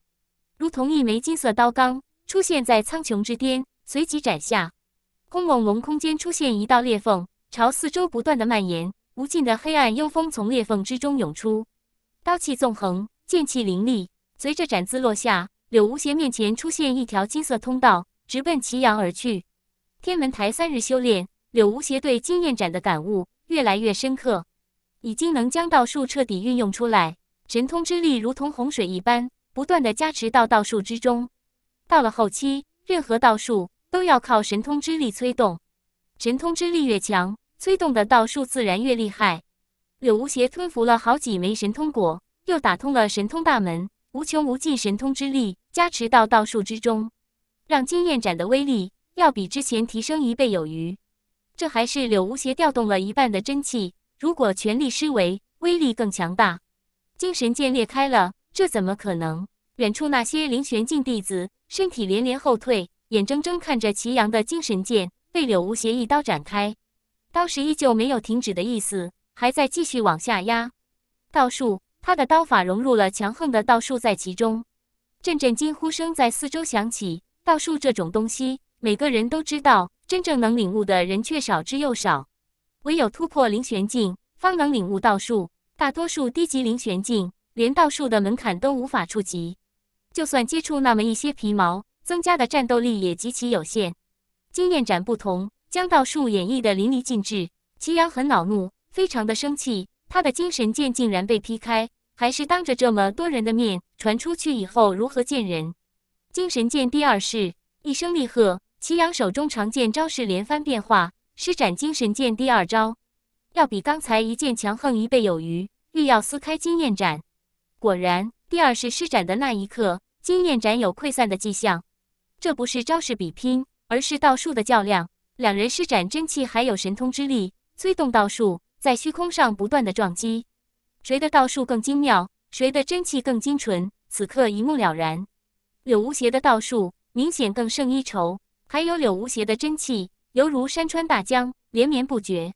如同一枚金色刀罡出现在苍穹之巅，随即斩下。空隆隆，空间出现一道裂缝，朝四周不断的蔓延，无尽的黑暗幽风从裂缝之中涌出。刀气纵横，剑气凌厉，随着斩字落下。柳无邪面前出现一条金色通道，直奔祁阳而去。天门台三日修炼，柳无邪对经验斩的感悟越来越深刻，已经能将道术彻底运用出来。神通之力如同洪水一般，不断的加持到道术之中。到了后期，任何道术都要靠神通之力催动，神通之力越强，催动的道术自然越厉害。柳无邪吞服了好几枚神通果，又打通了神通大门，无穷无尽神通之力。加持到道术之中，让经验斩的威力要比之前提升一倍有余。这还是柳无邪调动了一半的真气，如果全力施为，威力更强大。精神剑裂开了，这怎么可能？远处那些灵玄境弟子身体连连后退，眼睁睁看着祁阳的精神剑被柳无邪一刀斩开，刀势依旧没有停止的意思，还在继续往下压。道术，他的刀法融入了强横的道术在其中。阵阵惊呼声在四周响起。道术这种东西，每个人都知道，真正能领悟的人却少之又少。唯有突破灵玄境，方能领悟道术。大多数低级灵玄境，连道术的门槛都无法触及。就算接触那么一些皮毛，增加的战斗力也极其有限。经验斩不同，将道术演绎的淋漓尽致。祁阳很恼怒，非常的生气，他的精神剑竟然被劈开。还是当着这么多人的面传出去以后，如何见人？精神剑第二式，一声厉喝，祁阳手中长剑招式连番变化，施展精神剑第二招，要比刚才一剑强横一倍有余，欲要撕开经验斩。果然，第二式施展的那一刻，经验斩有溃散的迹象。这不是招式比拼，而是道术的较量。两人施展真气，还有神通之力，催动道术，在虚空上不断的撞击。谁的道术更精妙，谁的真气更精纯，此刻一目了然。柳无邪的道术明显更胜一筹，还有柳无邪的真气，犹如山川大江，连绵不绝。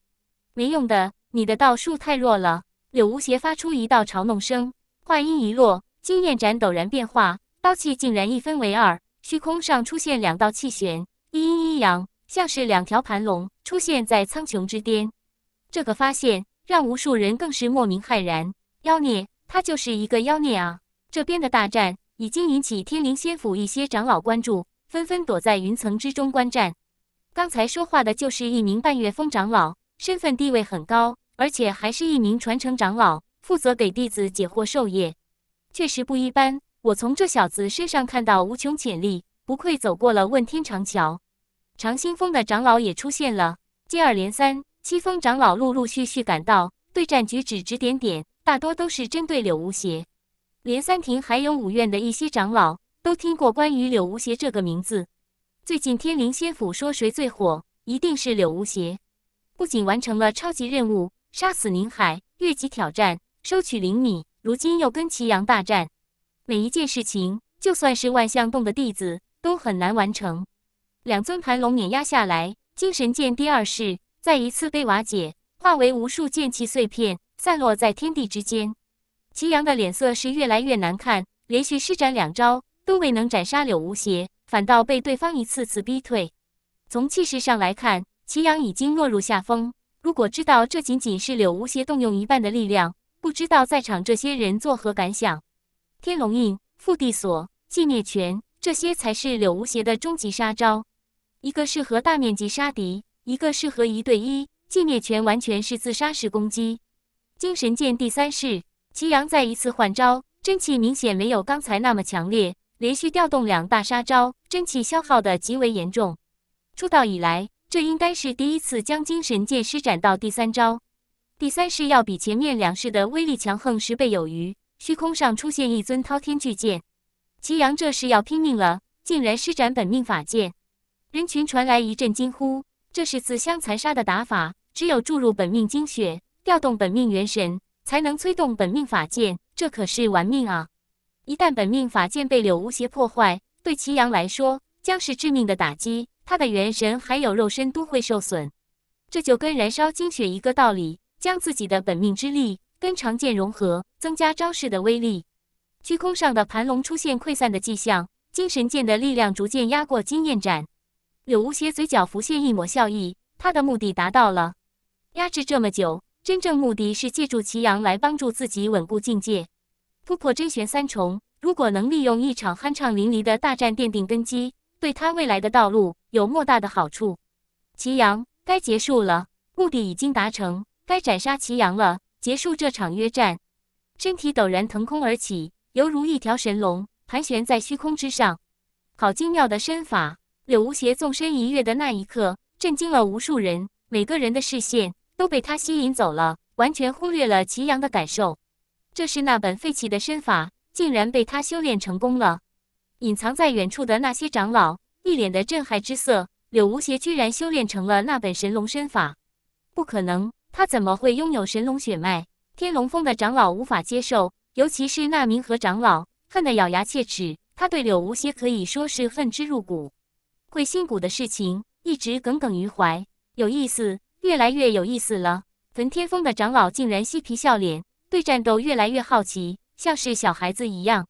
没用的，你的道术太弱了。柳无邪发出一道嘲弄声，话音一落，经验斩陡然变化，刀气竟然一分为二，虚空上出现两道气旋，一阴一阳，像是两条盘龙，出现在苍穹之巅。这个发现。让无数人更是莫名骇然，妖孽，他就是一个妖孽啊！这边的大战已经引起天灵仙府一些长老关注，纷纷躲在云层之中观战。刚才说话的就是一名半月峰长老，身份地位很高，而且还是一名传承长老，负责给弟子解惑授业，确实不一般。我从这小子身上看到无穷潜力，不愧走过了问天长桥。长兴峰的长老也出现了，接二连三。七峰长老陆陆续续赶到，对战举止指点点，大多都是针对柳无邪。连三庭还有五院的一些长老都听过关于柳无邪这个名字。最近天灵仙府说谁最火，一定是柳无邪。不仅完成了超级任务，杀死宁海，越级挑战，收取灵米，如今又跟祁阳大战，每一件事情，就算是万象洞的弟子都很难完成。两尊盘龙碾压下来，精神剑第二式。再一次被瓦解，化为无数剑气碎片，散落在天地之间。祁阳的脸色是越来越难看，连续施展两招都未能斩杀柳无邪，反倒被对方一次次逼退。从气势上来看，祁阳已经落入下风。如果知道这仅仅是柳无邪动用一半的力量，不知道在场这些人作何感想？天龙印、覆地锁、寂灭拳，这些才是柳无邪的终极杀招，一个适合大面积杀敌。一个适合一对一，寂灭拳完全是自杀式攻击。精神剑第三式，祁阳再一次换招，真气明显没有刚才那么强烈，连续调动两大杀招，真气消耗的极为严重。出道以来，这应该是第一次将精神剑施展到第三招。第三式要比前面两式的威力强横十倍有余。虚空上出现一尊滔天巨剑，祁阳这是要拼命了，竟然施展本命法剑。人群传来一阵惊呼。这是自相残杀的打法，只有注入本命精血，调动本命元神，才能催动本命法剑。这可是玩命啊！一旦本命法剑被柳无邪破坏，对祁阳来说将是致命的打击，他的元神还有肉身都会受损。这就跟燃烧精血一个道理，将自己的本命之力跟长剑融合，增加招式的威力。虚空上的盘龙出现溃散的迹象，精神剑的力量逐渐压过经验斩。柳无邪嘴角浮现一抹笑意，他的目的达到了。压制这么久，真正目的是借助祁阳来帮助自己稳固境界，突破真玄三重。如果能利用一场酣畅淋漓的大战奠定根基，对他未来的道路有莫大的好处。祁阳，该结束了，目的已经达成，该斩杀祁阳了，结束这场约战。身体陡然腾空而起，犹如一条神龙盘旋在虚空之上。好精妙的身法！柳无邪纵身一跃的那一刻，震惊了无数人。每个人的视线都被他吸引走了，完全忽略了祁阳的感受。这是那本废弃的身法，竟然被他修炼成功了！隐藏在远处的那些长老一脸的震撼之色。柳无邪居然修炼成了那本神龙身法，不可能！他怎么会拥有神龙血脉？天龙峰的长老无法接受，尤其是那冥河长老，恨得咬牙切齿。他对柳无邪可以说是恨之入骨。贵心谷的事情一直耿耿于怀，有意思，越来越有意思了。焚天峰的长老竟然嬉皮笑脸，对战斗越来越好奇，像是小孩子一样。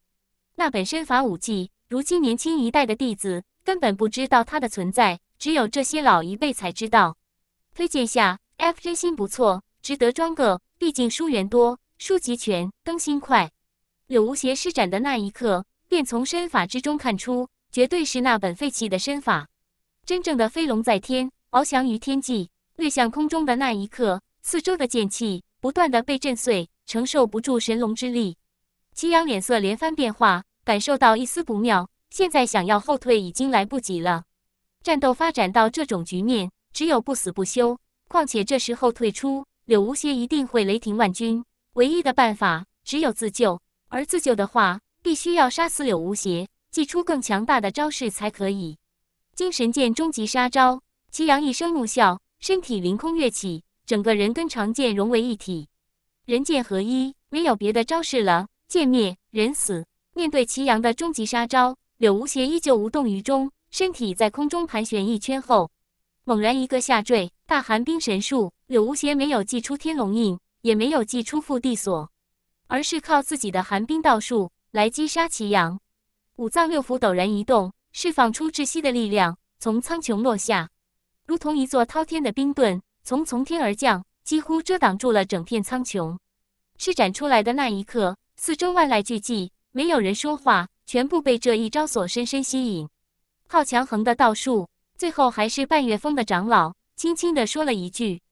那本身法武技，如今年轻一代的弟子根本不知道它的存在，只有这些老一辈才知道。推荐下 F 真心不错，值得装个，毕竟书源多，书籍全，更新快。柳无邪施展的那一刻，便从身法之中看出。绝对是那本废弃的身法，真正的飞龙在天，翱翔于天际，掠向空中的那一刻，四周的剑气不断的被震碎，承受不住神龙之力。祁阳脸色连番变化，感受到一丝不妙，现在想要后退已经来不及了。战斗发展到这种局面，只有不死不休。况且这时候退出，柳无邪一定会雷霆万钧。唯一的办法只有自救，而自救的话，必须要杀死柳无邪。祭出更强大的招式才可以。金神剑终极杀招，祁阳一声怒笑，身体凌空跃起，整个人跟长剑融为一体，人剑合一，没有别的招式了。剑灭人死。面对祁阳的终极杀招，柳无邪依旧无动于衷，身体在空中盘旋一圈后，猛然一个下坠。大寒冰神术，柳无邪没有祭出天龙印，也没有祭出覆地锁，而是靠自己的寒冰道术来击杀祁阳。五脏六腑陡然移动，释放出窒息的力量，从苍穹落下，如同一座滔天的冰盾，从从天而降，几乎遮挡住了整片苍穹。施展出来的那一刻，四周万籁俱寂，没有人说话，全部被这一招所深深吸引。好强横的道术！最后还是半月峰的长老轻轻地说了一句：“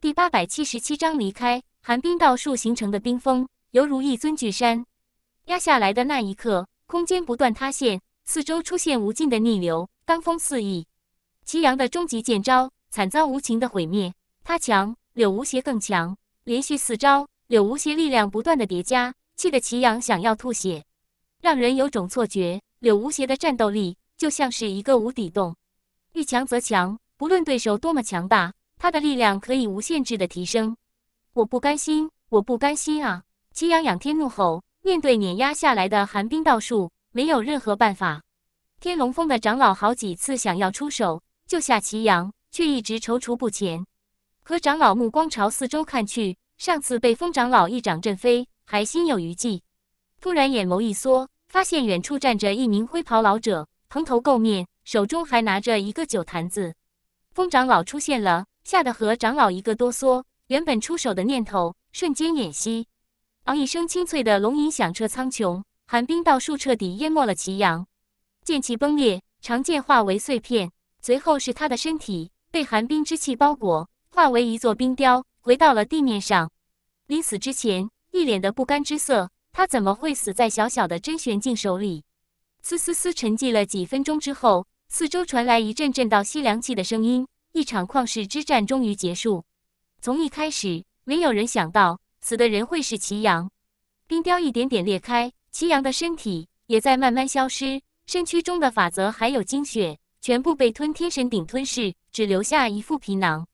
第八百七十七章离开。”寒冰道术形成的冰封，犹如一尊巨山，压下来的那一刻。空间不断塌陷，四周出现无尽的逆流，罡风肆意。祁阳的终极剑招惨遭无情的毁灭。他强，柳无邪更强。连续四招，柳无邪力量不断的叠加，气得祁阳想要吐血，让人有种错觉：柳无邪的战斗力就像是一个无底洞，遇强则强，不论对手多么强大，他的力量可以无限制的提升。我不甘心，我不甘心啊！祁阳仰天怒吼。面对碾压下来的寒冰道术，没有任何办法。天龙峰的长老好几次想要出手救下祁阳，却一直踌躇不前。可长老目光朝四周看去，上次被风长老一掌震飞，还心有余悸。突然眼眸一缩，发现远处站着一名灰袍老者，蓬头垢面，手中还拿着一个酒坛子。风长老出现了，吓得和长老一个哆嗦，原本出手的念头瞬间偃息。嗷！一声清脆的龙吟响彻苍穹，寒冰道术彻底淹没了祁阳，剑气崩裂，长剑化为碎片。随后是他的身体被寒冰之气包裹，化为一座冰雕，回到了地面上。临死之前，一脸的不甘之色。他怎么会死在小小的真玄境手里？嘶嘶嘶！沉寂了几分钟之后，四周传来一阵阵倒吸凉气的声音。一场旷世之战终于结束。从一开始，没有人想到。死的人会是祁阳，冰雕一点点裂开，祁阳的身体也在慢慢消失，身躯中的法则还有精血全部被吞天神鼎吞噬，只留下一副皮囊。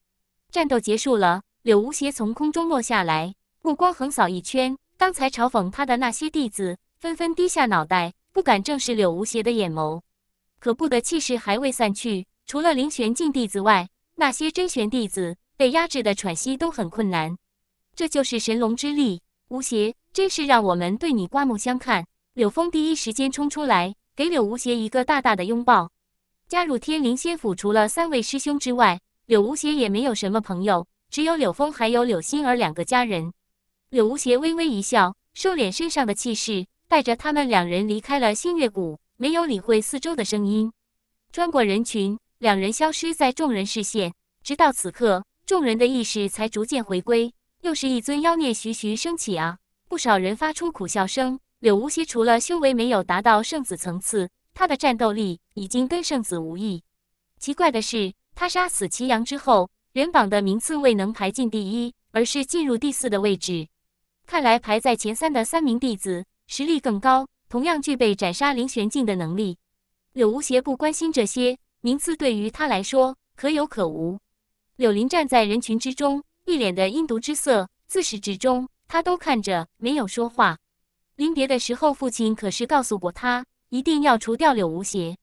战斗结束了，柳无邪从空中落下来，目光横扫一圈，刚才嘲讽他的那些弟子纷纷低下脑袋，不敢正视柳无邪的眼眸。可怖的气势还未散去，除了灵玄境弟子外，那些真玄弟子被压制的喘息都很困难。这就是神龙之力，吴邪，真是让我们对你刮目相看。柳峰第一时间冲出来，给柳无邪一个大大的拥抱。加入天灵仙府，除了三位师兄之外，柳无邪也没有什么朋友，只有柳峰还有柳心儿两个家人。柳无邪微微一笑，收敛身上的气势，带着他们两人离开了星月谷，没有理会四周的声音，穿过人群，两人消失在众人视线。直到此刻，众人的意识才逐渐回归。又是一尊妖孽徐徐升起啊！不少人发出苦笑声。柳无邪除了修为没有达到圣子层次，他的战斗力已经跟圣子无异。奇怪的是，他杀死祁阳之后，人榜的名次未能排进第一，而是进入第四的位置。看来排在前三的三名弟子实力更高，同样具备斩杀灵玄境的能力。柳无邪不关心这些名次，对于他来说可有可无。柳林站在人群之中。一脸的阴毒之色，自始至终他都看着，没有说话。临别的时候，父亲可是告诉过他，一定要除掉柳无邪。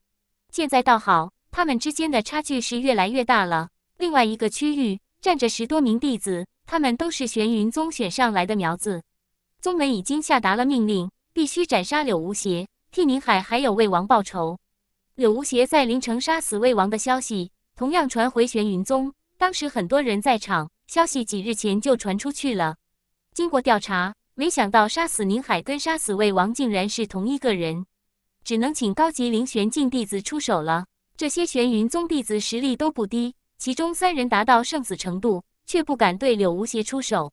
现在倒好，他们之间的差距是越来越大了。另外一个区域站着十多名弟子，他们都是玄云宗选上来的苗子。宗门已经下达了命令，必须斩杀柳无邪，替宁海还有魏王报仇。柳无邪在临城杀死魏王的消息，同样传回玄云宗。当时很多人在场。消息几日前就传出去了。经过调查，没想到杀死宁海跟杀死魏王竟然是同一个人，只能请高级灵玄境弟子出手了。这些玄云宗弟子实力都不低，其中三人达到圣子程度，却不敢对柳无邪出手。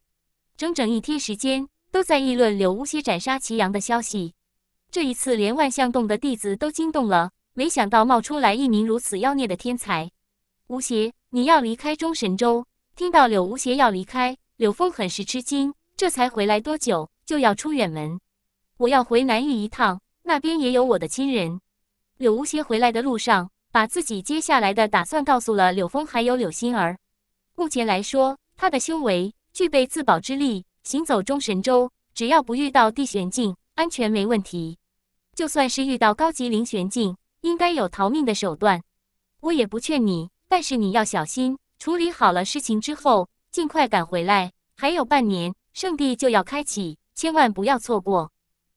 整整一天时间都在议论柳无邪斩杀祁阳的消息。这一次连万象洞的弟子都惊动了，没想到冒出来一名如此妖孽的天才。吴邪，你要离开中神州？听到柳无邪要离开，柳峰很是吃惊。这才回来多久，就要出远门？我要回南域一趟，那边也有我的亲人。柳无邪回来的路上，把自己接下来的打算告诉了柳峰，还有柳心儿。目前来说，他的修为具备自保之力，行走中神州，只要不遇到地玄境，安全没问题。就算是遇到高级灵玄境，应该有逃命的手段。我也不劝你，但是你要小心。处理好了事情之后，尽快赶回来。还有半年，圣地就要开启，千万不要错过。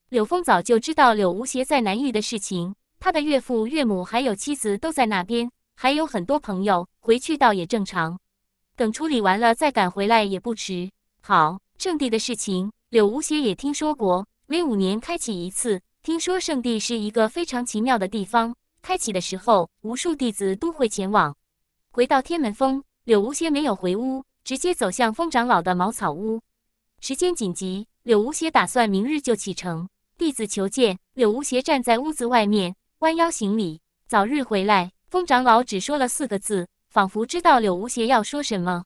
柳峰早就知道柳无邪在南域的事情，他的岳父、岳母还有妻子都在那边，还有很多朋友，回去倒也正常。等处理完了再赶回来也不迟。好，圣地的事情，柳无邪也听说过，每五年开启一次。听说圣地是一个非常奇妙的地方，开启的时候无数弟子都会前往。回到天门峰。柳无邪没有回屋，直接走向风长老的茅草屋。时间紧急，柳无邪打算明日就启程。弟子求见。柳无邪站在屋子外面，弯腰行礼。早日回来。风长老只说了四个字，仿佛知道柳无邪要说什么。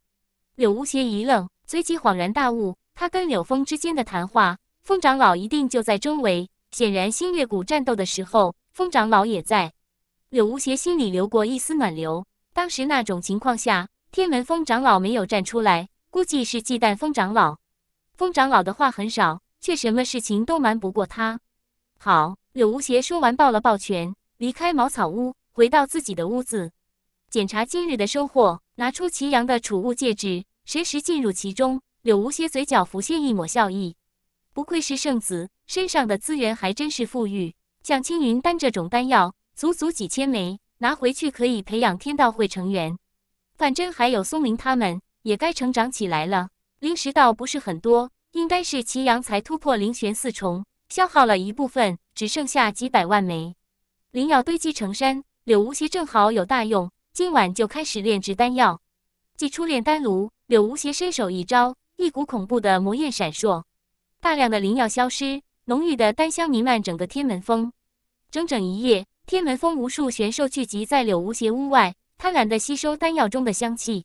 柳无邪一愣，随即恍然大悟。他跟柳风之间的谈话，风长老一定就在周围。显然，星月谷战斗的时候，风长老也在。柳无邪心里流过一丝暖流。当时那种情况下。天门峰长老没有站出来，估计是忌惮风长老。风长老的话很少，却什么事情都瞒不过他。好，柳无邪说完，抱了抱拳，离开茅草屋，回到自己的屋子，检查今日的收获，拿出祁阳的储物戒指，随时进入其中。柳无邪嘴角浮现一抹笑意，不愧是圣子，身上的资源还真是富裕。像青云丹这种丹药，足足几千枚，拿回去可以培养天道会成员。范真还有松林他们也该成长起来了。灵石倒不是很多，应该是祁阳才突破灵玄四重，消耗了一部分，只剩下几百万枚灵药堆积成山。柳无邪正好有大用，今晚就开始炼制丹药。祭出炼丹炉，柳无邪伸手一招，一股恐怖的魔焰闪烁，大量的灵药消失，浓郁的丹香弥漫整个天门峰。整整一夜，天门峰无数玄兽聚集在柳无邪屋外。贪婪地吸收丹药中的香气，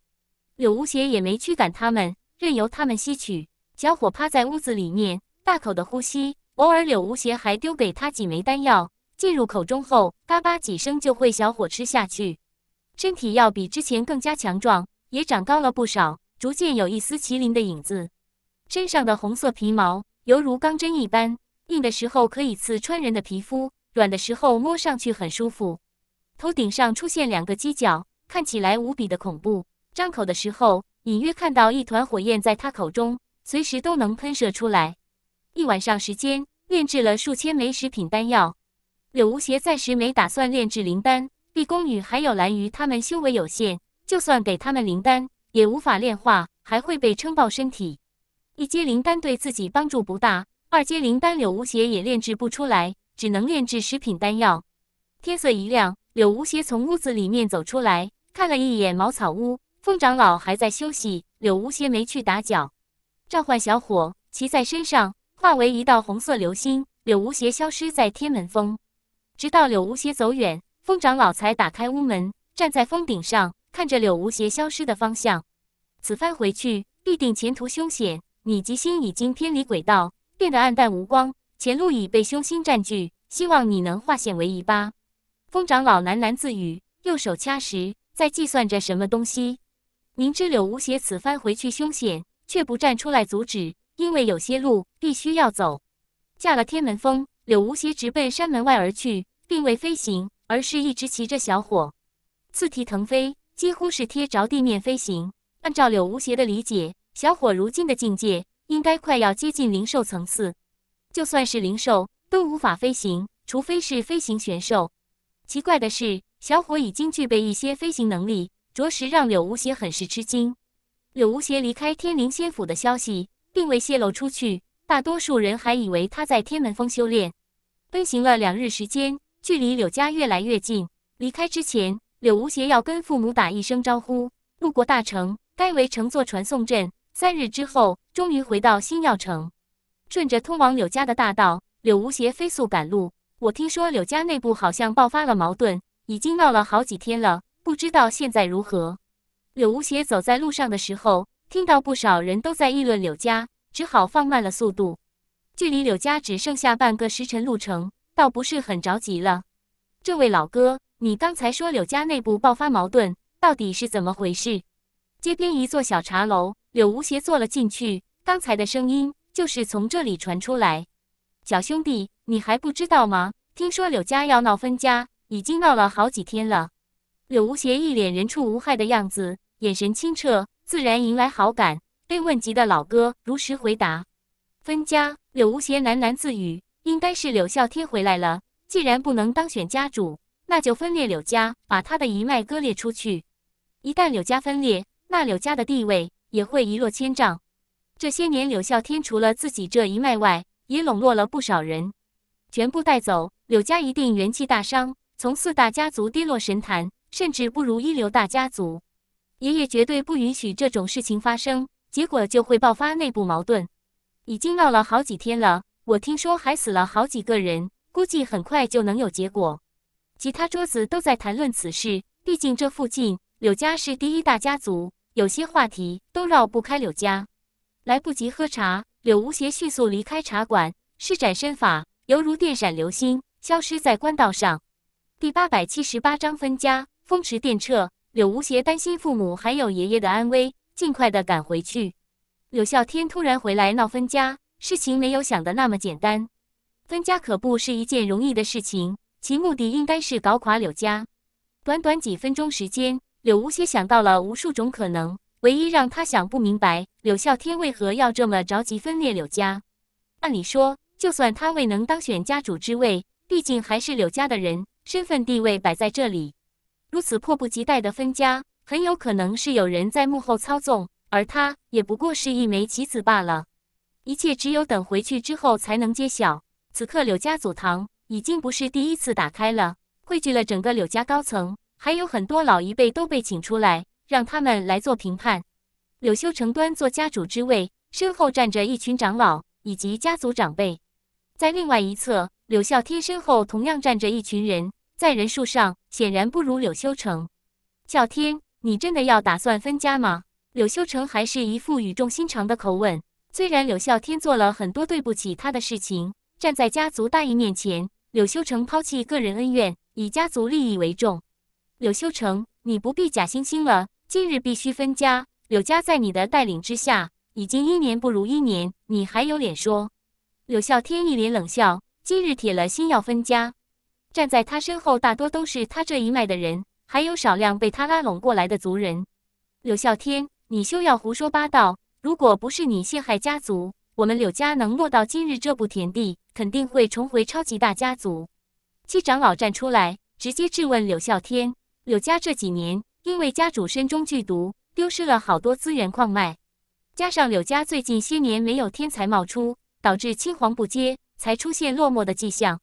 柳无邪也没驱赶他们，任由他们吸取。小伙趴在屋子里面，大口地呼吸，偶尔柳无邪还丢给他几枚丹药，进入口中后，嘎巴几声就会小火吃下去。身体要比之前更加强壮，也长高了不少，逐渐有一丝麒麟的影子。身上的红色皮毛犹如钢针一般，硬的时候可以刺穿人的皮肤，软的时候摸上去很舒服。头顶上出现两个犄角，看起来无比的恐怖。张口的时候，隐约看到一团火焰在他口中，随时都能喷射出来。一晚上时间，炼制了数千枚食品丹药。柳无邪暂时没打算炼制灵丹，毕宫女还有蓝鱼他们修为有限，就算给他们灵丹，也无法炼化，还会被撑爆身体。一阶灵丹对自己帮助不大，二阶灵丹柳无邪也炼制不出来，只能炼制食品丹药。天色一亮。柳无邪从屋子里面走出来，看了一眼茅草屋，风长老还在休息。柳无邪没去打搅，召唤小火骑在身上，化为一道红色流星。柳无邪消失在天门峰。直到柳无邪走远，风长老才打开屋门，站在峰顶上看着柳无邪消失的方向。此番回去必定前途凶险，你吉星已经偏离轨道，变得暗淡无光，前路已被凶星占据。希望你能化险为夷吧。风长老喃喃自语，右手掐时，在计算着什么东西。明知柳无邪此番回去凶险，却不站出来阻止，因为有些路必须要走。驾了天门峰，柳无邪直奔山门外而去，并未飞行，而是一直骑着小伙，四蹄腾飞，几乎是贴着地面飞行。按照柳无邪的理解，小伙如今的境界应该快要接近灵兽层次，就算是灵兽都无法飞行，除非是飞行玄兽。奇怪的是，小伙已经具备一些飞行能力，着实让柳无邪很是吃惊。柳无邪离开天灵仙府的消息并未泄露出去，大多数人还以为他在天门峰修炼。飞行了两日时间，距离柳家越来越近。离开之前，柳无邪要跟父母打一声招呼。路过大城，该为乘坐传送阵。三日之后，终于回到星耀城。顺着通往柳家的大道，柳无邪飞速赶路。我听说柳家内部好像爆发了矛盾，已经闹了好几天了，不知道现在如何。柳无邪走在路上的时候，听到不少人都在议论柳家，只好放慢了速度。距离柳家只剩下半个时辰路程，倒不是很着急了。这位老哥，你刚才说柳家内部爆发矛盾，到底是怎么回事？街边一座小茶楼，柳无邪坐了进去，刚才的声音就是从这里传出来。小兄弟。你还不知道吗？听说柳家要闹分家，已经闹了好几天了。柳无邪一脸人畜无害的样子，眼神清澈，自然迎来好感。被问及的老哥如实回答：“分家。”柳无邪喃喃自语：“应该是柳啸天回来了。既然不能当选家主，那就分裂柳家，把他的一脉割裂出去。一旦柳家分裂，那柳家的地位也会一落千丈。这些年，柳啸天除了自己这一脉外，也笼络了不少人。”全部带走，柳家一定元气大伤，从四大家族跌落神坛，甚至不如一流大家族。爷爷绝对不允许这种事情发生，结果就会爆发内部矛盾。已经闹了好几天了，我听说还死了好几个人，估计很快就能有结果。其他桌子都在谈论此事，毕竟这附近柳家是第一大家族，有些话题都绕不开柳家。来不及喝茶，柳无邪迅速离开茶馆，施展身法。犹如电闪流星，消失在官道上。第八百七十八章分家。风驰电掣，柳无邪担心父母还有爷爷的安危，尽快的赶回去。柳啸天突然回来闹分家，事情没有想的那么简单。分家可不是一件容易的事情，其目的应该是搞垮柳家。短短几分钟时间，柳无邪想到了无数种可能，唯一让他想不明白，柳啸天为何要这么着急分裂柳家？按理说。就算他未能当选家主之位，毕竟还是柳家的人，身份地位摆在这里。如此迫不及待的分家，很有可能是有人在幕后操纵，而他也不过是一枚棋子罢了。一切只有等回去之后才能揭晓。此刻柳家祖堂已经不是第一次打开了，汇聚了整个柳家高层，还有很多老一辈都被请出来，让他们来做评判。柳修成端坐家主之位，身后站着一群长老以及家族长辈。在另外一侧，柳啸天身后同样站着一群人，在人数上显然不如柳修成。啸天，你真的要打算分家吗？柳修成还是一副语重心长的口吻。虽然柳啸天做了很多对不起他的事情，站在家族大义面前，柳修成抛弃个人恩怨，以家族利益为重。柳修成，你不必假惺惺了，今日必须分家。柳家在你的带领之下，已经一年不如一年，你还有脸说？柳啸天一脸冷笑，今日铁了心要分家。站在他身后，大多都是他这一脉的人，还有少量被他拉拢过来的族人。柳啸天，你休要胡说八道！如果不是你陷害家族，我们柳家能落到今日这步田地，肯定会重回超级大家族。七长老站出来，直接质问柳啸天：柳家这几年因为家主身中剧毒，丢失了好多资源矿脉，加上柳家最近些年没有天才冒出。导致青黄不接，才出现落寞的迹象。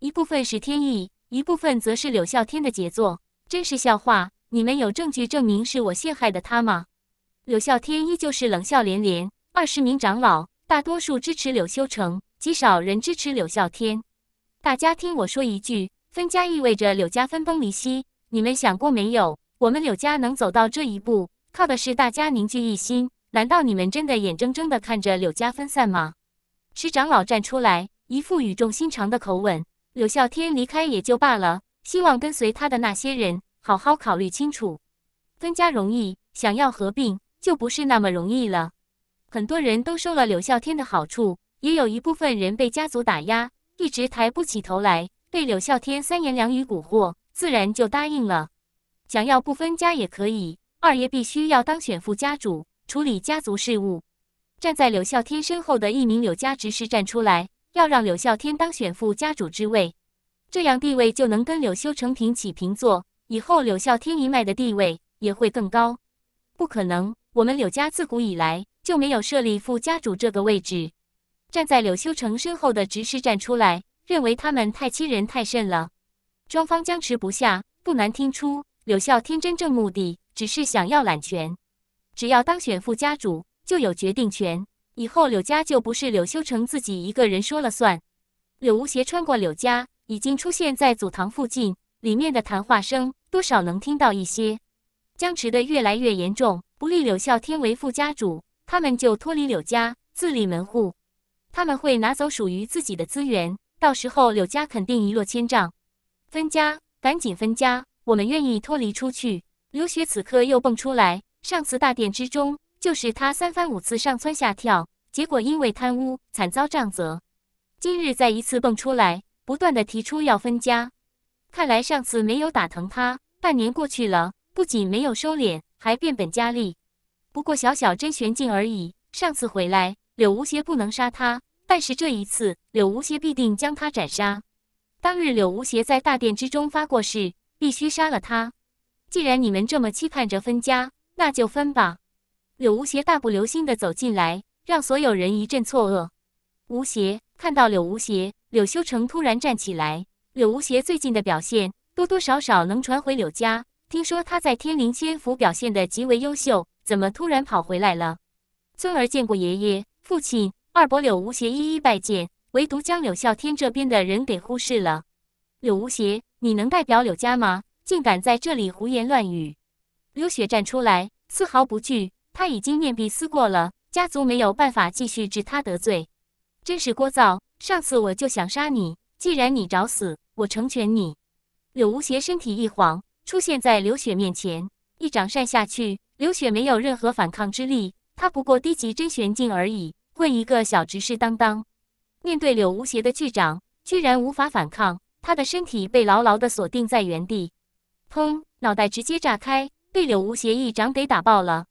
一部分是天意，一部分则是柳啸天的杰作。真是笑话！你们有证据证明是我陷害的他吗？柳啸天依旧是冷笑连连。二十名长老，大多数支持柳修成，极少人支持柳啸天。大家听我说一句：分家意味着柳家分崩离析。你们想过没有？我们柳家能走到这一步，靠的是大家凝聚一心。难道你们真的眼睁睁的看着柳家分散吗？师长老站出来，一副语重心长的口吻。柳啸天离开也就罢了，希望跟随他的那些人好好考虑清楚。分家容易，想要合并就不是那么容易了。很多人都收了柳啸天的好处，也有一部分人被家族打压，一直抬不起头来，被柳啸天三言两语蛊惑，自然就答应了。想要不分家也可以，二爷必须要当选副家主，处理家族事务。站在柳孝天身后的一名柳家执事站出来，要让柳孝天当选副家主之位，这样地位就能跟柳修成平起平坐，以后柳孝天一脉的地位也会更高。不可能，我们柳家自古以来就没有设立副家主这个位置。站在柳修成身后的执事站出来，认为他们太欺人太甚了。双方僵持不下，不难听出柳孝天真正目的只是想要揽权，只要当选副家主。就有决定权，以后柳家就不是柳修成自己一个人说了算。柳无邪穿过柳家，已经出现在祖堂附近，里面的谈话声多少能听到一些。僵持的越来越严重，不利柳孝天为副家主，他们就脱离柳家，自立门户。他们会拿走属于自己的资源，到时候柳家肯定一落千丈。分家，赶紧分家，我们愿意脱离出去。刘雪此刻又蹦出来，上次大殿之中。就是他三番五次上蹿下跳，结果因为贪污惨遭杖责。今日再一次蹦出来，不断的提出要分家。看来上次没有打疼他，半年过去了，不仅没有收敛，还变本加厉。不过小小真玄境而已。上次回来，柳无邪不能杀他，但是这一次，柳无邪必定将他斩杀。当日柳无邪在大殿之中发过誓，必须杀了他。既然你们这么期盼着分家，那就分吧。柳无邪大步流星地走进来，让所有人一阵错愕。吴邪看到柳无邪，柳修成突然站起来。柳无邪最近的表现多多少少能传回柳家，听说他在天灵仙府表现得极为优秀，怎么突然跑回来了？尊儿见过爷爷、父亲、二伯柳无邪，一一拜见，唯独将柳啸天这边的人给忽视了。柳无邪，你能代表柳家吗？竟敢在这里胡言乱语！刘雪站出来，丝毫不惧。他已经面壁思过了，家族没有办法继续治他得罪，真是聒噪。上次我就想杀你，既然你找死，我成全你。柳无邪身体一晃，出现在刘雪面前，一掌扇下去，刘雪没有任何反抗之力。他不过低级真玄境而已，混一个小执事当当。面对柳无邪的巨掌，居然无法反抗，他的身体被牢牢地锁定在原地。砰！脑袋直接炸开，被柳无邪一掌给打爆了。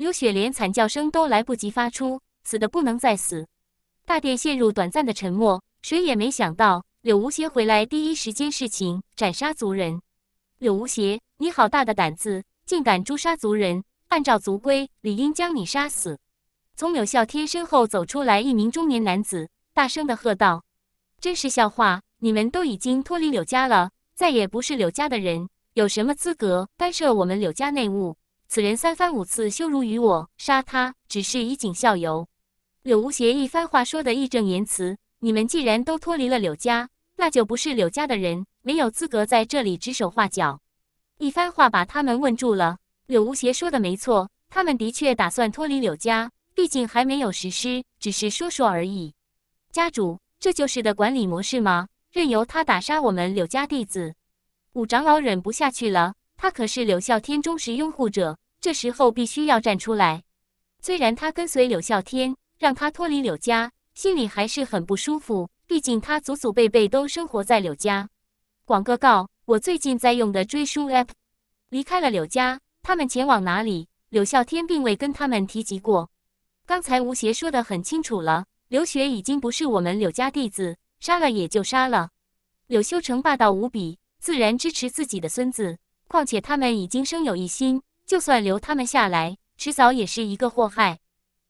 柳雪连惨叫声都来不及发出，死的不能再死。大殿陷入短暂的沉默，谁也没想到柳无邪回来第一时间事情斩杀族人。柳无邪，你好大的胆子，竟敢诛杀族人！按照族规，理应将你杀死。从柳啸天身后走出来一名中年男子，大声的喝道：“真是笑话！你们都已经脱离柳家了，再也不是柳家的人，有什么资格干涉我们柳家内务？”此人三番五次羞辱于我，杀他只是以儆效尤。柳无邪一番话说得义正言辞：“你们既然都脱离了柳家，那就不是柳家的人，没有资格在这里指手画脚。”一番话把他们问住了。柳无邪说的没错，他们的确打算脱离柳家，毕竟还没有实施，只是说说而已。家主，这就是的管理模式吗？任由他打杀我们柳家弟子？五长老忍不下去了，他可是柳啸天忠实拥护者。这时候必须要站出来。虽然他跟随柳啸天，让他脱离柳家，心里还是很不舒服。毕竟他祖祖辈辈都生活在柳家。广哥告，我最近在用的追书 App。”离开了柳家，他们前往哪里？柳啸天并未跟他们提及过。刚才吴邪说的很清楚了，刘雪已经不是我们柳家弟子，杀了也就杀了。柳修成霸道无比，自然支持自己的孙子。况且他们已经生有一心。就算留他们下来，迟早也是一个祸害。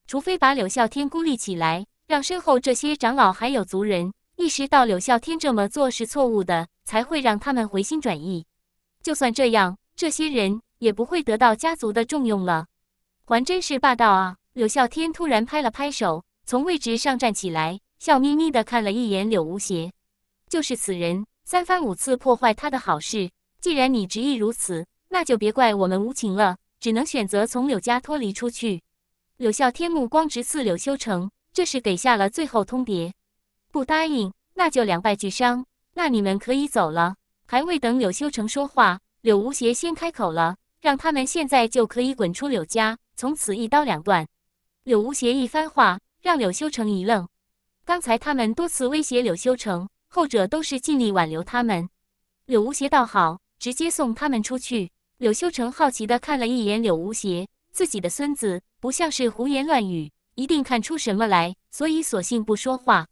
除非把柳啸天孤立起来，让身后这些长老还有族人意识到柳啸天这么做是错误的，才会让他们回心转意。就算这样，这些人也不会得到家族的重用了。还真是霸道啊！柳啸天突然拍了拍手，从位置上站起来，笑眯眯地看了一眼柳无邪，就是此人，三番五次破坏他的好事。既然你执意如此。那就别怪我们无情了，只能选择从柳家脱离出去。柳笑天目光直刺柳修成，这是给下了最后通牒，不答应那就两败俱伤。那你们可以走了。还未等柳修成说话，柳无邪先开口了，让他们现在就可以滚出柳家，从此一刀两断。柳无邪一番话让柳修成一愣，刚才他们多次威胁柳修成，后者都是尽力挽留他们，柳无邪倒好，直接送他们出去。柳修成好奇地看了一眼柳无邪，自己的孙子不像是胡言乱语，一定看出什么来，所以索性不说话。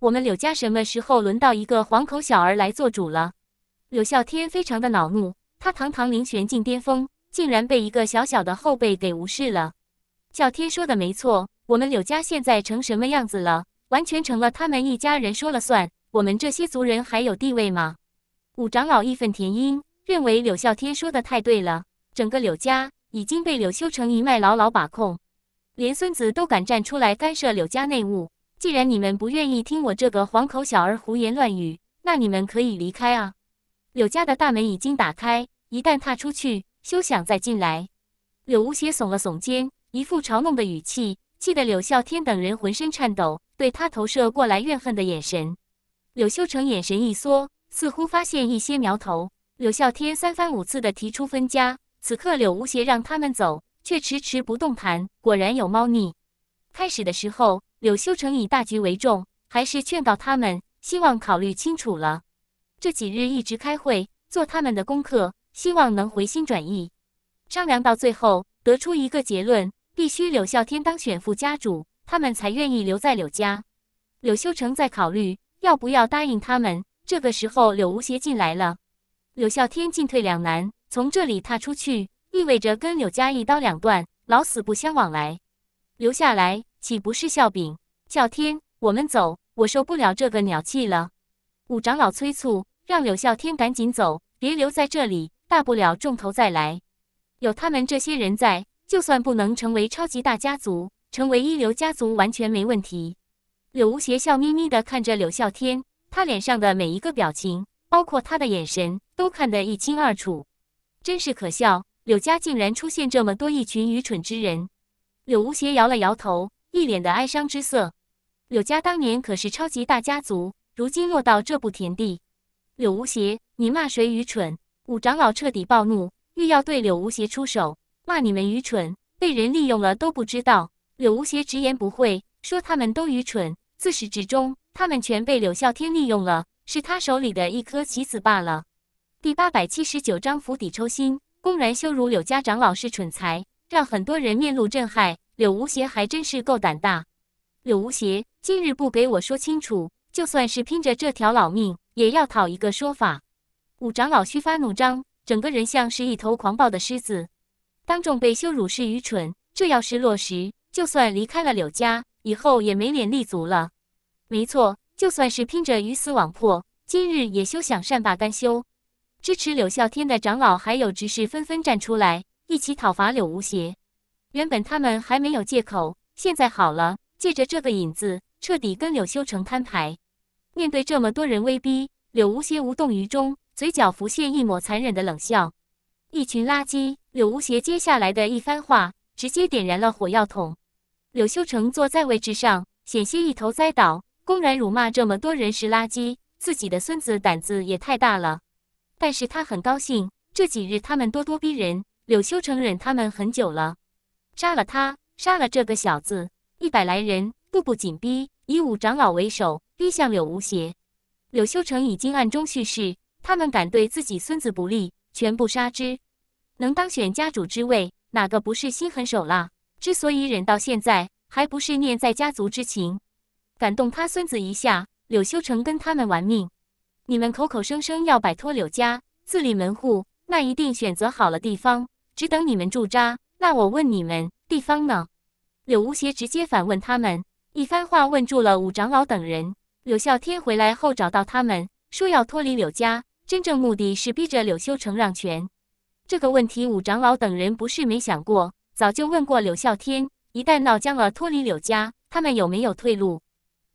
我们柳家什么时候轮到一个黄口小儿来做主了？柳啸天非常的恼怒，他堂堂灵玄境巅峰，竟然被一个小小的后辈给无视了。啸天说的没错，我们柳家现在成什么样子了？完全成了他们一家人说了算，我们这些族人还有地位吗？五长老义愤填膺。认为柳孝天说的太对了，整个柳家已经被柳修成一脉牢牢把控，连孙子都敢站出来干涉柳家内务。既然你们不愿意听我这个黄口小儿胡言乱语，那你们可以离开啊！柳家的大门已经打开，一旦踏出去，休想再进来。柳无邪耸了耸肩，一副嘲弄的语气，气得柳啸天等人浑身颤抖，对他投射过来怨恨的眼神。柳修成眼神一缩，似乎发现一些苗头。柳孝天三番五次地提出分家，此刻柳无邪让他们走，却迟迟不动弹，果然有猫腻。开始的时候，柳修成以大局为重，还是劝告他们，希望考虑清楚了。这几日一直开会，做他们的功课，希望能回心转意。商量到最后，得出一个结论：必须柳孝天当选副家主，他们才愿意留在柳家。柳修成在考虑要不要答应他们。这个时候，柳无邪进来了。柳啸天进退两难，从这里踏出去意味着跟柳家一刀两断，老死不相往来；留下来岂不是笑柄？啸天，我们走，我受不了这个鸟气了。五长老催促，让柳啸天赶紧走，别留在这里。大不了重头再来。有他们这些人在，就算不能成为超级大家族，成为一流家族完全没问题。柳无邪笑眯眯地看着柳啸天，他脸上的每一个表情，包括他的眼神。都看得一清二楚，真是可笑！柳家竟然出现这么多一群愚蠢之人。柳无邪摇了摇头，一脸的哀伤之色。柳家当年可是超级大家族，如今落到这步田地。柳无邪，你骂谁愚蠢？五长老彻底暴怒，欲要对柳无邪出手，骂你们愚蠢，被人利用了都不知道。柳无邪直言不讳，说他们都愚蠢，自始至终他们全被柳啸天利用了，是他手里的一颗棋子罢了。第八百七十九章釜底抽薪，公然羞辱柳家长老是蠢材，让很多人面露震撼。柳无邪还真是够胆大。柳无邪今日不给我说清楚，就算是拼着这条老命，也要讨一个说法。五长老虚发怒张，整个人像是一头狂暴的狮子。当众被羞辱是愚蠢，这要是落实，就算离开了柳家，以后也没脸立足了。没错，就算是拼着鱼死网破，今日也休想善罢甘休。支持柳啸天的长老还有执事纷纷站出来，一起讨伐柳无邪。原本他们还没有借口，现在好了，借着这个引子，彻底跟柳修成摊牌。面对这么多人威逼，柳无邪无动于衷，嘴角浮现一抹残忍的冷笑。一群垃圾！柳无邪接下来的一番话，直接点燃了火药桶。柳修成坐在位置上，险些一头栽倒，公然辱骂这么多人是垃圾，自己的孙子胆子也太大了。但是他很高兴，这几日他们咄咄逼人，柳修成忍他们很久了。杀了他，杀了这个小子！一百来人步步紧逼，以五长老为首，逼向柳无邪。柳修成已经暗中蓄势，他们敢对自己孙子不利，全部杀之。能当选家主之位，哪个不是心狠手辣？之所以忍到现在，还不是念在家族之情？敢动他孙子一下，柳修成跟他们玩命。你们口口声声要摆脱柳家，自立门户，那一定选择好了地方，只等你们驻扎。那我问你们，地方呢？柳无邪直接反问他们，一番话问住了五长老等人。柳啸天回来后找到他们，说要脱离柳家，真正目的是逼着柳修成让权。这个问题，五长老等人不是没想过，早就问过柳啸天，一旦闹僵了，脱离柳家，他们有没有退路？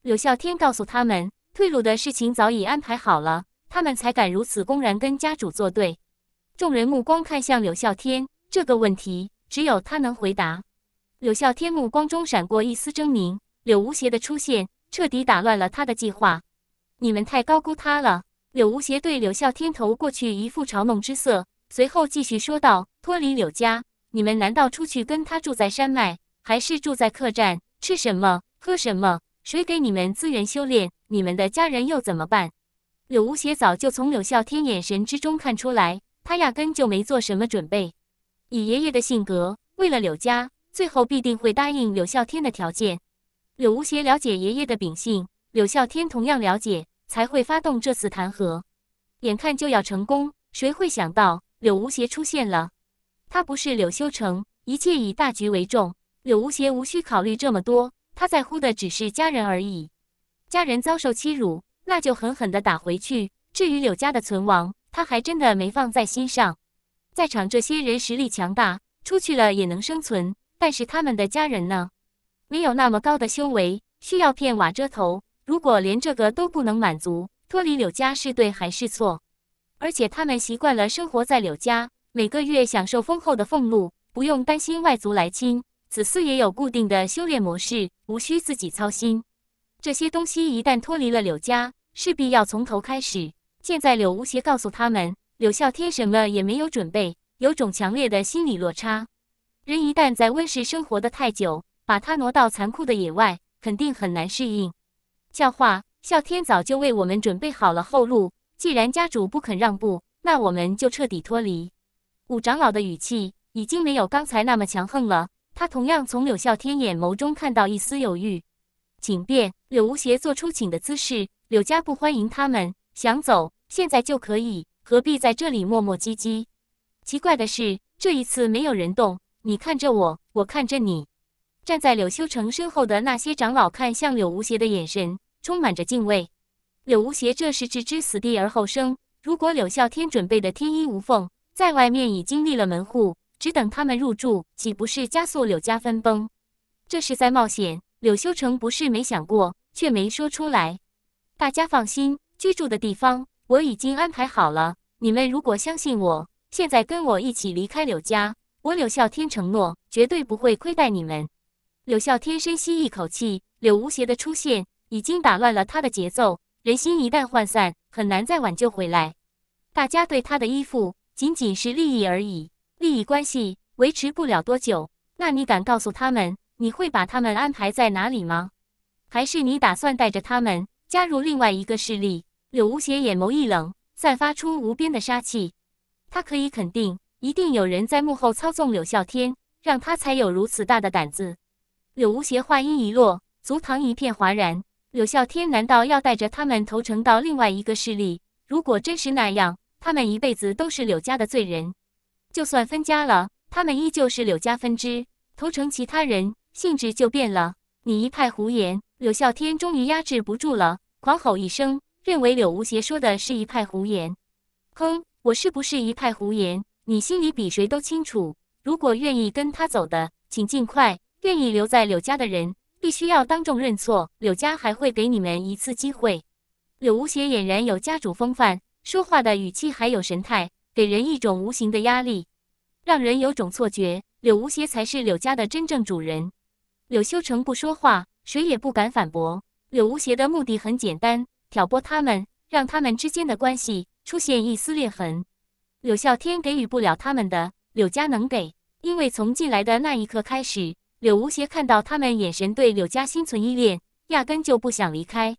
柳啸天告诉他们。退路的事情早已安排好了，他们才敢如此公然跟家主作对。众人目光看向柳啸天，这个问题只有他能回答。柳啸天目光中闪过一丝狰狞，柳无邪的出现彻底打乱了他的计划。你们太高估他了。柳无邪对柳啸天投过去一副嘲弄之色，随后继续说道：“脱离柳家，你们难道出去跟他住在山脉，还是住在客栈？吃什么？喝什么？”谁给你们资源修炼？你们的家人又怎么办？柳无邪早就从柳啸天眼神之中看出来，他压根就没做什么准备。以爷爷的性格，为了柳家，最后必定会答应柳啸天的条件。柳无邪了解爷爷的秉性，柳啸天同样了解，才会发动这次弹劾。眼看就要成功，谁会想到柳无邪出现了？他不是柳修成，一切以大局为重。柳无邪无需考虑这么多。他在乎的只是家人而已，家人遭受欺辱，那就狠狠地打回去。至于柳家的存亡，他还真的没放在心上。在场这些人实力强大，出去了也能生存，但是他们的家人呢？没有那么高的修为，需要片瓦遮头。如果连这个都不能满足，脱离柳家是对还是错？而且他们习惯了生活在柳家，每个月享受丰厚的俸禄，不用担心外族来侵。子嗣也有固定的修炼模式，无需自己操心。这些东西一旦脱离了柳家，势必要从头开始。现在柳无邪告诉他们，柳孝天什么也没有准备，有种强烈的心理落差。人一旦在温室生活的太久，把他挪到残酷的野外，肯定很难适应。笑话，孝天早就为我们准备好了后路。既然家主不肯让步，那我们就彻底脱离。五长老的语气已经没有刚才那么强横了。他同样从柳啸天眼眸中看到一丝犹豫。请便，柳无邪做出请的姿势。柳家不欢迎他们，想走现在就可以，何必在这里磨磨唧唧？奇怪的是，这一次没有人动。你看着我，我看着你。站在柳修成身后的那些长老看向柳无邪的眼神，充满着敬畏。柳无邪这是置之死地而后生。如果柳啸天准备的天衣无缝，在外面已经立了门户。只等他们入住，岂不是加速柳家分崩？这是在冒险。柳修成不是没想过，却没说出来。大家放心，居住的地方我已经安排好了。你们如果相信我，现在跟我一起离开柳家，我柳孝天承诺绝对不会亏待你们。柳孝天深吸一口气，柳无邪的出现已经打乱了他的节奏。人心一旦涣散，很难再挽救回来。大家对他的依附，仅仅是利益而已。利益关系维持不了多久，那你敢告诉他们，你会把他们安排在哪里吗？还是你打算带着他们加入另外一个势力？柳无邪眼眸一冷，散发出无边的杀气。他可以肯定，一定有人在幕后操纵柳啸天，让他才有如此大的胆子。柳无邪话音一落，足堂一片哗然。柳啸天难道要带着他们投诚到另外一个势力？如果真是那样，他们一辈子都是柳家的罪人。就算分家了，他们依旧是柳家分支。投诚其他人，性质就变了。你一派胡言！柳啸天终于压制不住了，狂吼一声，认为柳无邪说的是一派胡言。哼，我是不是一派胡言？你心里比谁都清楚。如果愿意跟他走的，请尽快；愿意留在柳家的人，必须要当众认错。柳家还会给你们一次机会。柳无邪俨然有家主风范，说话的语气还有神态。给人一种无形的压力，让人有种错觉，柳无邪才是柳家的真正主人。柳修成不说话，谁也不敢反驳。柳无邪的目的很简单，挑拨他们，让他们之间的关系出现一丝裂痕。柳啸天给予不了他们的，柳家能给，因为从进来的那一刻开始，柳无邪看到他们眼神对柳家心存依恋，压根就不想离开。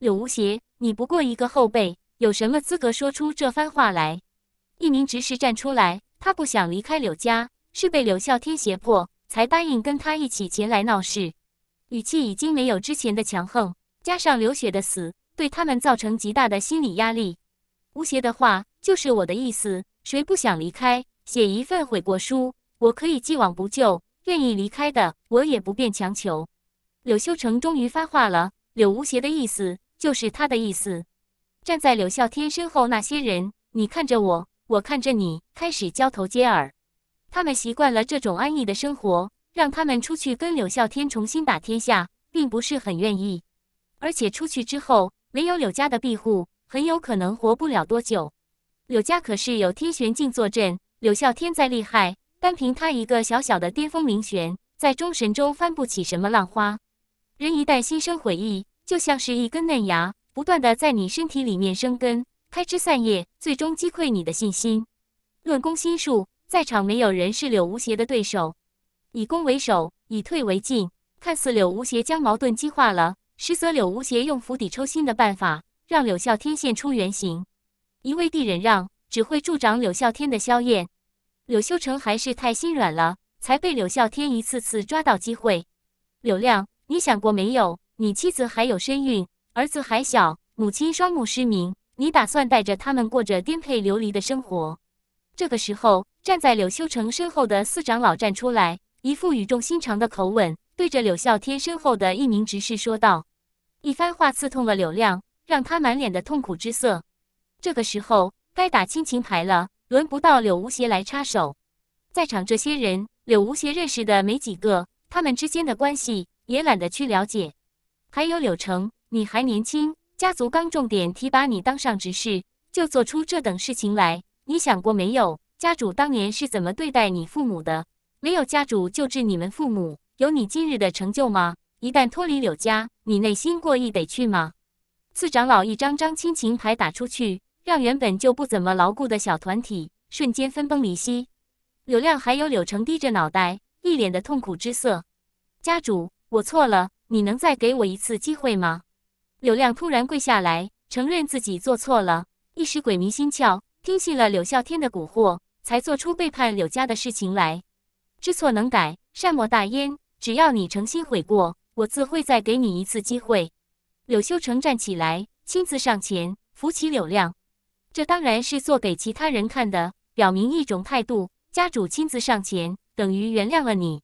柳无邪，你不过一个后辈，有什么资格说出这番话来？一名执事站出来，他不想离开柳家，是被柳啸天胁迫才答应跟他一起前来闹事。语气已经没有之前的强横，加上刘雪的死对他们造成极大的心理压力。吴邪的话就是我的意思，谁不想离开，写一份悔过书，我可以既往不咎。愿意离开的，我也不便强求。柳修成终于发话了，柳无邪的意思就是他的意思。站在柳啸天身后那些人，你看着我。我看着你开始交头接耳，他们习惯了这种安逸的生活，让他们出去跟柳啸天重新打天下，并不是很愿意。而且出去之后，没有柳家的庇护，很有可能活不了多久。柳家可是有天玄境坐镇，柳啸天再厉害，单凭他一个小小的巅峰灵玄，在中神州翻不起什么浪花。人一旦心生悔意，就像是一根嫩芽，不断的在你身体里面生根。开枝散叶，最终击溃你的信心。论攻心术，在场没有人是柳无邪的对手。以攻为守，以退为进，看似柳无邪将矛盾激化了，实则柳无邪用釜底抽薪的办法，让柳啸天现出原形。一味地忍让，只会助长柳啸天的硝焰。柳修成还是太心软了，才被柳啸天一次次抓到机会。柳亮，你想过没有？你妻子还有身孕，儿子还小，母亲双目失明。你打算带着他们过着颠沛流离的生活？这个时候，站在柳修成身后的四长老站出来，一副语重心长的口吻，对着柳啸天身后的一名执事说道。一番话刺痛了柳亮，让他满脸的痛苦之色。这个时候该打亲情牌了，轮不到柳无邪来插手。在场这些人，柳无邪认识的没几个，他们之间的关系也懒得去了解。还有柳成，你还年轻。家族刚重点提拔你当上执事，就做出这等事情来，你想过没有？家主当年是怎么对待你父母的？没有家主救治你们父母，有你今日的成就吗？一旦脱离柳家，你内心过意得去吗？四长老一张张亲情牌打出去，让原本就不怎么牢固的小团体瞬间分崩离析。柳亮还有柳成低着脑袋，一脸的痛苦之色。家主，我错了，你能再给我一次机会吗？柳亮突然跪下来，承认自己做错了，一时鬼迷心窍，听信了柳啸天的蛊惑，才做出背叛柳家的事情来。知错能改，善莫大焉。只要你诚心悔过，我自会再给你一次机会。柳修成站起来，亲自上前扶起柳亮。这当然是做给其他人看的，表明一种态度。家主亲自上前，等于原谅了你。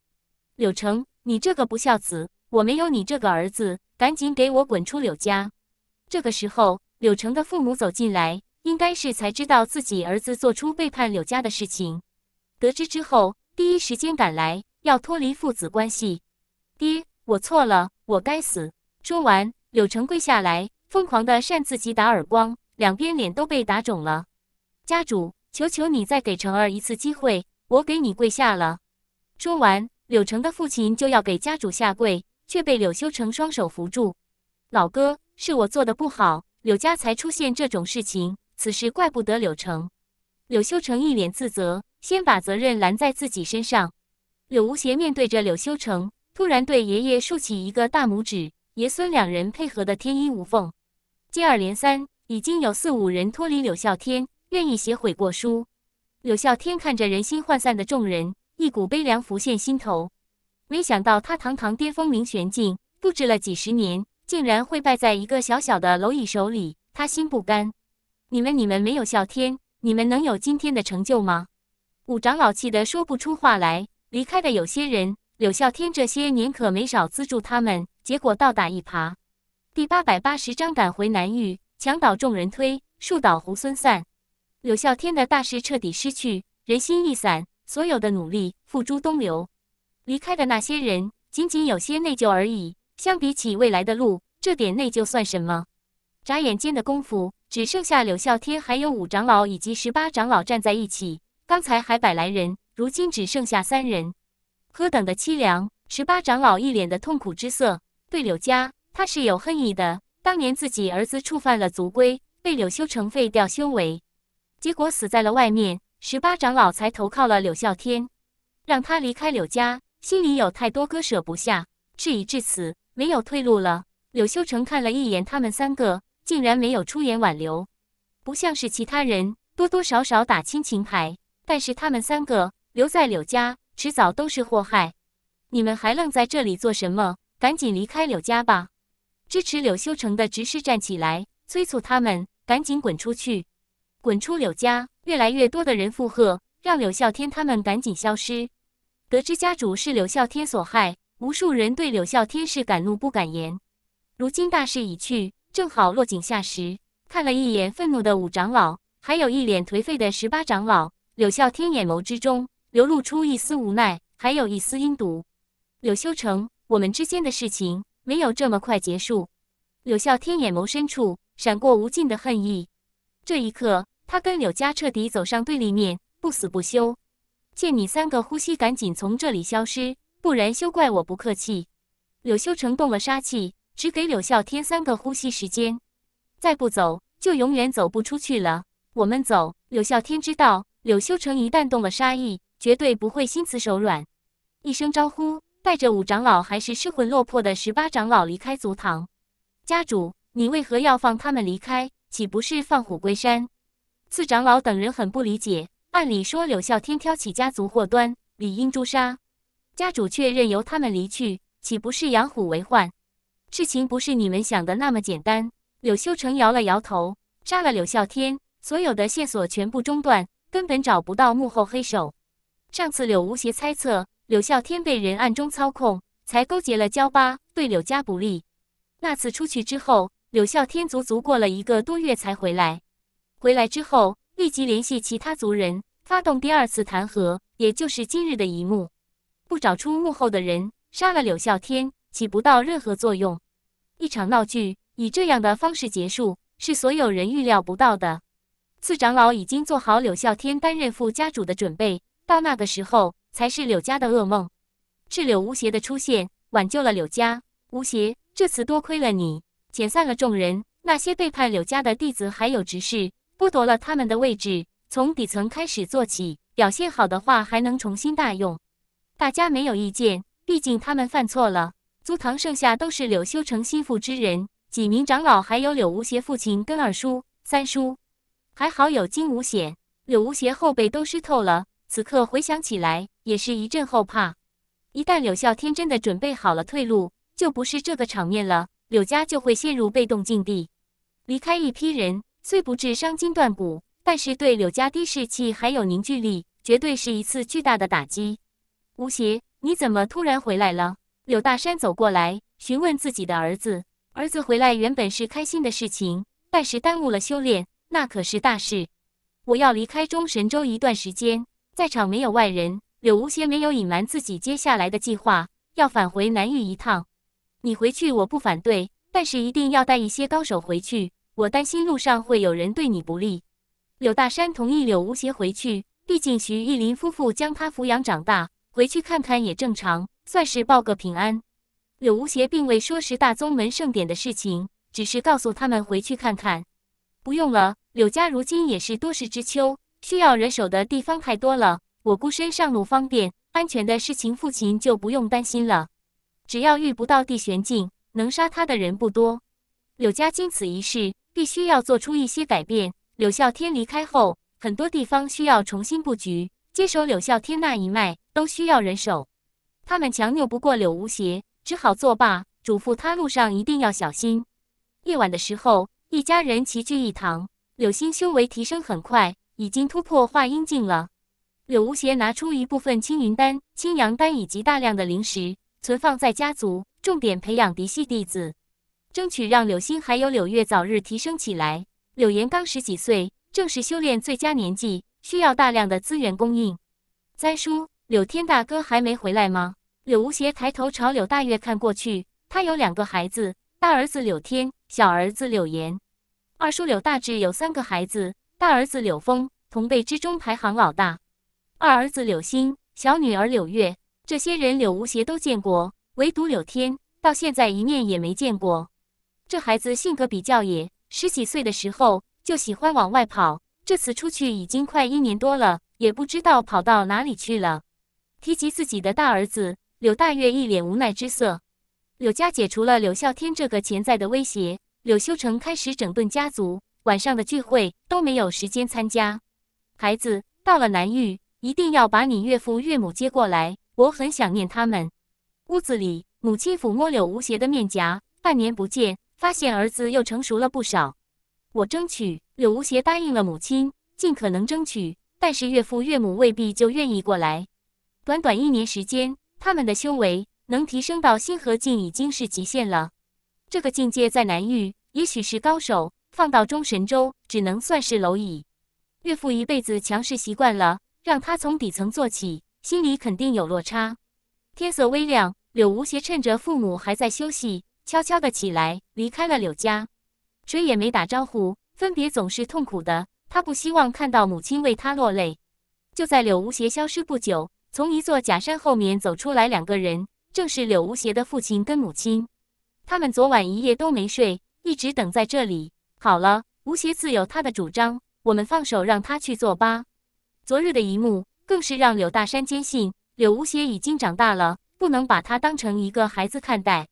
柳成，你这个不孝子，我没有你这个儿子。赶紧给我滚出柳家！这个时候，柳成的父母走进来，应该是才知道自己儿子做出背叛柳家的事情。得知之后，第一时间赶来，要脱离父子关系。爹，我错了，我该死！说完，柳成跪下来，疯狂的扇自己打耳光，两边脸都被打肿了。家主，求求你再给成儿一次机会，我给你跪下了。说完，柳成的父亲就要给家主下跪。却被柳修成双手扶住，老哥，是我做的不好，柳家才出现这种事情，此事怪不得柳成。柳修成一脸自责，先把责任揽在自己身上。柳无邪面对着柳修成，突然对爷爷竖起一个大拇指，爷孙两人配合的天衣无缝。接二连三，已经有四五人脱离柳啸天，愿意写悔过书。柳啸天看着人心涣散的众人，一股悲凉浮现心头。没想到他堂堂巅峰灵玄境，布置了几十年，竟然会败在一个小小的蝼蚁手里。他心不甘，你们你们没有啸天，你们能有今天的成就吗？五长老气得说不出话来，离开的有些人，柳啸天这些年可没少资助他们，结果倒打一耙。第八百八十章赶回南域，墙倒众人推，树倒猢狲散，柳啸天的大势彻底失去，人心一散，所有的努力付诸东流。离开的那些人，仅仅有些内疚而已。相比起未来的路，这点内疚算什么？眨眼间的功夫，只剩下柳啸天还有五长老以及十八长老站在一起。刚才还百来人，如今只剩下三人，何等的凄凉！十八长老一脸的痛苦之色，对柳家他是有恨意的。当年自己儿子触犯了族规，被柳修成废掉修为，结果死在了外面。十八长老才投靠了柳啸天，让他离开柳家。心里有太多割舍不下，事已至此，没有退路了。柳修成看了一眼他们三个，竟然没有出言挽留，不像是其他人多多少少打亲情牌，但是他们三个留在柳家，迟早都是祸害。你们还愣在这里做什么？赶紧离开柳家吧！支持柳修成的执事站起来，催促他们赶紧滚出去，滚出柳家。越来越多的人附和，让柳啸天他们赶紧消失。得知家主是柳啸天所害，无数人对柳啸天是敢怒不敢言。如今大势已去，正好落井下石。看了一眼愤怒的五长老，还有一脸颓废的十八长老，柳啸天眼眸之中流露出一丝无奈，还有一丝阴毒。柳修成，我们之间的事情没有这么快结束。柳啸天眼眸深处闪过无尽的恨意。这一刻，他跟柳家彻底走上对立面，不死不休。借你三个呼吸，赶紧从这里消失，不然休怪我不客气。柳修成动了杀气，只给柳啸天三个呼吸时间，再不走就永远走不出去了。我们走。柳啸天知道，柳修成一旦动了杀意，绝对不会心慈手软。一声招呼，带着五长老还是失魂落魄的十八长老离开族堂。家主，你为何要放他们离开？岂不是放虎归山？次长老等人很不理解。按理说，柳啸天挑起家族祸端，理应诛杀，家主却任由他们离去，岂不是养虎为患？事情不是你们想的那么简单。柳修成摇了摇头，杀了柳啸天，所有的线索全部中断，根本找不到幕后黑手。上次柳无邪猜测，柳啸天被人暗中操控，才勾结了焦八，对柳家不利。那次出去之后，柳啸天足足过了一个多月才回来，回来之后。立即联系其他族人，发动第二次弹劾，也就是今日的一幕。不找出幕后的人，杀了柳啸天，起不到任何作用。一场闹剧以这样的方式结束，是所有人预料不到的。四长老已经做好柳啸天担任副家主的准备，到那个时候才是柳家的噩梦。是柳无邪的出现挽救了柳家。吴邪，这次多亏了你，遣散了众人，那些背叛柳家的弟子还有执事。剥夺了他们的位置，从底层开始做起，表现好的话还能重新大用。大家没有意见，毕竟他们犯错了。族堂剩下都是柳修成心腹之人，几名长老还有柳无邪父亲跟二叔、三叔。还好有惊无险。柳无邪后背都湿透了，此刻回想起来也是一阵后怕。一旦柳笑天真的准备好了退路，就不是这个场面了，柳家就会陷入被动境地，离开一批人。虽不致伤筋断骨，但是对柳家的士气还有凝聚力，绝对是一次巨大的打击。吴邪，你怎么突然回来了？柳大山走过来询问自己的儿子。儿子回来原本是开心的事情，但是耽误了修炼，那可是大事。我要离开中神州一段时间，在场没有外人，柳无邪没有隐瞒自己接下来的计划，要返回南域一趟。你回去我不反对，但是一定要带一些高手回去。我担心路上会有人对你不利。柳大山同意柳无邪回去，毕竟徐玉林夫妇将他抚养长大，回去看看也正常，算是报个平安。柳无邪并未说十大宗门盛典的事情，只是告诉他们回去看看。不用了，柳家如今也是多事之秋，需要人手的地方太多了。我孤身上路方便，安全的事情父亲就不用担心了。只要遇不到地玄境，能杀他的人不多。柳家经此一事。必须要做出一些改变。柳啸天离开后，很多地方需要重新布局。接手柳啸天那一脉都需要人手，他们强拗不过柳无邪，只好作罢，嘱咐他路上一定要小心。夜晚的时候，一家人齐聚一堂。柳心修为提升很快，已经突破化阴境了。柳无邪拿出一部分青云丹、青阳丹以及大量的灵石，存放在家族，重点培养嫡系弟子。争取让柳心还有柳月早日提升起来。柳岩刚十几岁，正是修炼最佳年纪，需要大量的资源供应。三叔柳天大哥还没回来吗？柳无邪抬头朝柳大月看过去，他有两个孩子，大儿子柳天，小儿子柳岩。二叔柳大志有三个孩子，大儿子柳峰，同辈之中排行老大；二儿子柳星，小女儿柳月。这些人柳无邪都见过，唯独柳天到现在一面也没见过。这孩子性格比较野，十几岁的时候就喜欢往外跑。这次出去已经快一年多了，也不知道跑到哪里去了。提及自己的大儿子柳大月一脸无奈之色。柳家解除了柳啸天这个潜在的威胁，柳修成开始整顿家族，晚上的聚会都没有时间参加。孩子到了南域，一定要把你岳父岳母接过来，我很想念他们。屋子里，母亲抚摸柳无邪的面颊，半年不见。发现儿子又成熟了不少，我争取柳无邪答应了母亲，尽可能争取。但是岳父岳母未必就愿意过来。短短一年时间，他们的修为能提升到星河境已经是极限了。这个境界在南域也许是高手，放到中神州只能算是蝼蚁。岳父一辈子强势习惯了，让他从底层做起，心里肯定有落差。天色微亮，柳无邪趁着父母还在休息。悄悄的起来，离开了柳家，谁也没打招呼。分别总是痛苦的，他不希望看到母亲为他落泪。就在柳无邪消失不久，从一座假山后面走出来两个人，正是柳无邪的父亲跟母亲。他们昨晚一夜都没睡，一直等在这里。好了，无邪自有他的主张，我们放手让他去做吧。昨日的一幕，更是让柳大山坚信柳无邪已经长大了，不能把他当成一个孩子看待。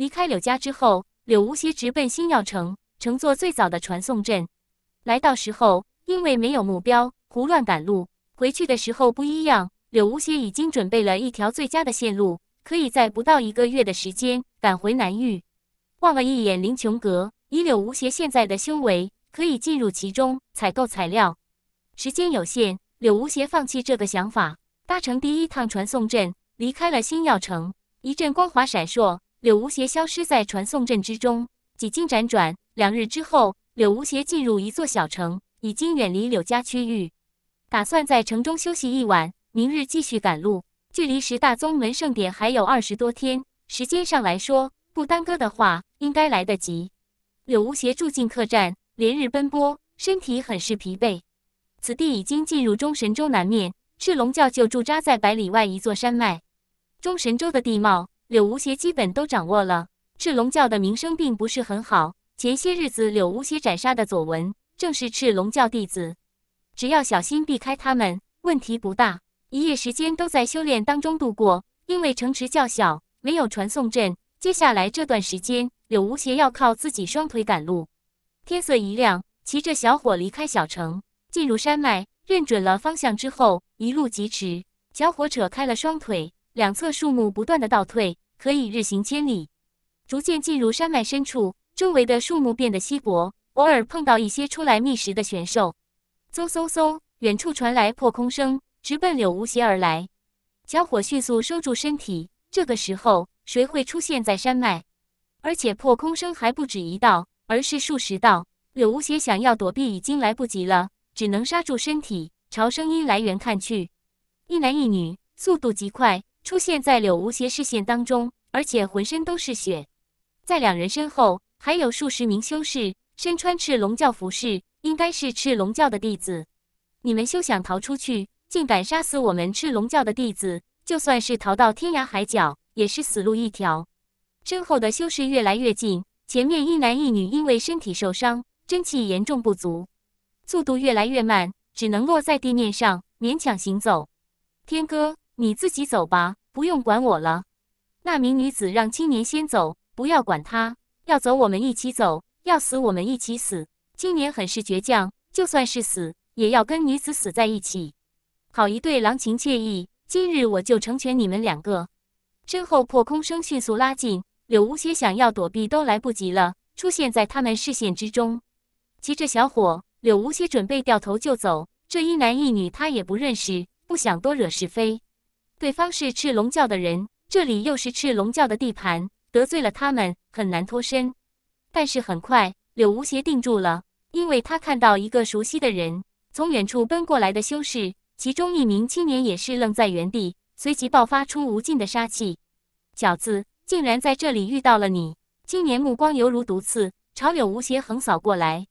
离开柳家之后，柳无邪直奔星耀城，乘坐最早的传送阵。来到时候，因为没有目标，胡乱赶路。回去的时候不一样，柳无邪已经准备了一条最佳的线路，可以在不到一个月的时间赶回南域。望了一眼林琼阁，以柳无邪现在的修为，可以进入其中采购材料。时间有限，柳无邪放弃这个想法，搭乘第一趟传送阵离开了星耀城。一阵光华闪烁。柳无邪消失在传送阵之中，几经辗转，两日之后，柳无邪进入一座小城，已经远离柳家区域，打算在城中休息一晚，明日继续赶路。距离十大宗门盛典还有二十多天，时间上来说，不耽搁的话，应该来得及。柳无邪住进客栈，连日奔波，身体很是疲惫。此地已经进入中神州南面，赤龙教就驻扎在百里外一座山脉。中神州的地貌。柳无邪基本都掌握了。赤龙教的名声并不是很好。前些日子，柳无邪斩杀的左文正是赤龙教弟子。只要小心避开他们，问题不大。一夜时间都在修炼当中度过，因为城池较小，没有传送阵。接下来这段时间，柳无邪要靠自己双腿赶路。天色一亮，骑着小火离开小城，进入山脉，认准了方向之后，一路疾驰。小火扯开了双腿，两侧树木不断的倒退。可以日行千里，逐渐进入山脉深处，周围的树木变得稀薄，偶尔碰到一些出来觅食的选兽。嗖嗖嗖，远处传来破空声，直奔柳无邪而来。小伙迅速收住身体，这个时候谁会出现在山脉？而且破空声还不止一道，而是数十道。柳无邪想要躲避已经来不及了，只能刹住身体，朝声音来源看去。一男一女，速度极快。出现在柳无邪视线当中，而且浑身都是血。在两人身后还有数十名修士，身穿赤龙教服饰，应该是赤龙教的弟子。你们休想逃出去！竟敢杀死我们赤龙教的弟子，就算是逃到天涯海角，也是死路一条。身后的修士越来越近，前面一男一女因为身体受伤，真气严重不足，速度越来越慢，只能落在地面上勉强行走。天哥。你自己走吧，不用管我了。那名女子让青年先走，不要管他。要走，我们一起走；要死，我们一起死。青年很是倔强，就算是死，也要跟女子死在一起。好一对郎情妾意，今日我就成全你们两个。身后破空声迅速拉近，柳无邪想要躲避都来不及了。出现在他们视线之中，急着小伙，柳无邪准备掉头就走。这一男一女他也不认识，不想多惹是非。对方是赤龙教的人，这里又是赤龙教的地盘，得罪了他们很难脱身。但是很快，柳无邪定住了，因为他看到一个熟悉的人从远处奔过来的修士，其中一名青年也是愣在原地，随即爆发出无尽的杀气。小子，竟然在这里遇到了你！青年目光犹如毒刺，朝柳无邪横扫过来。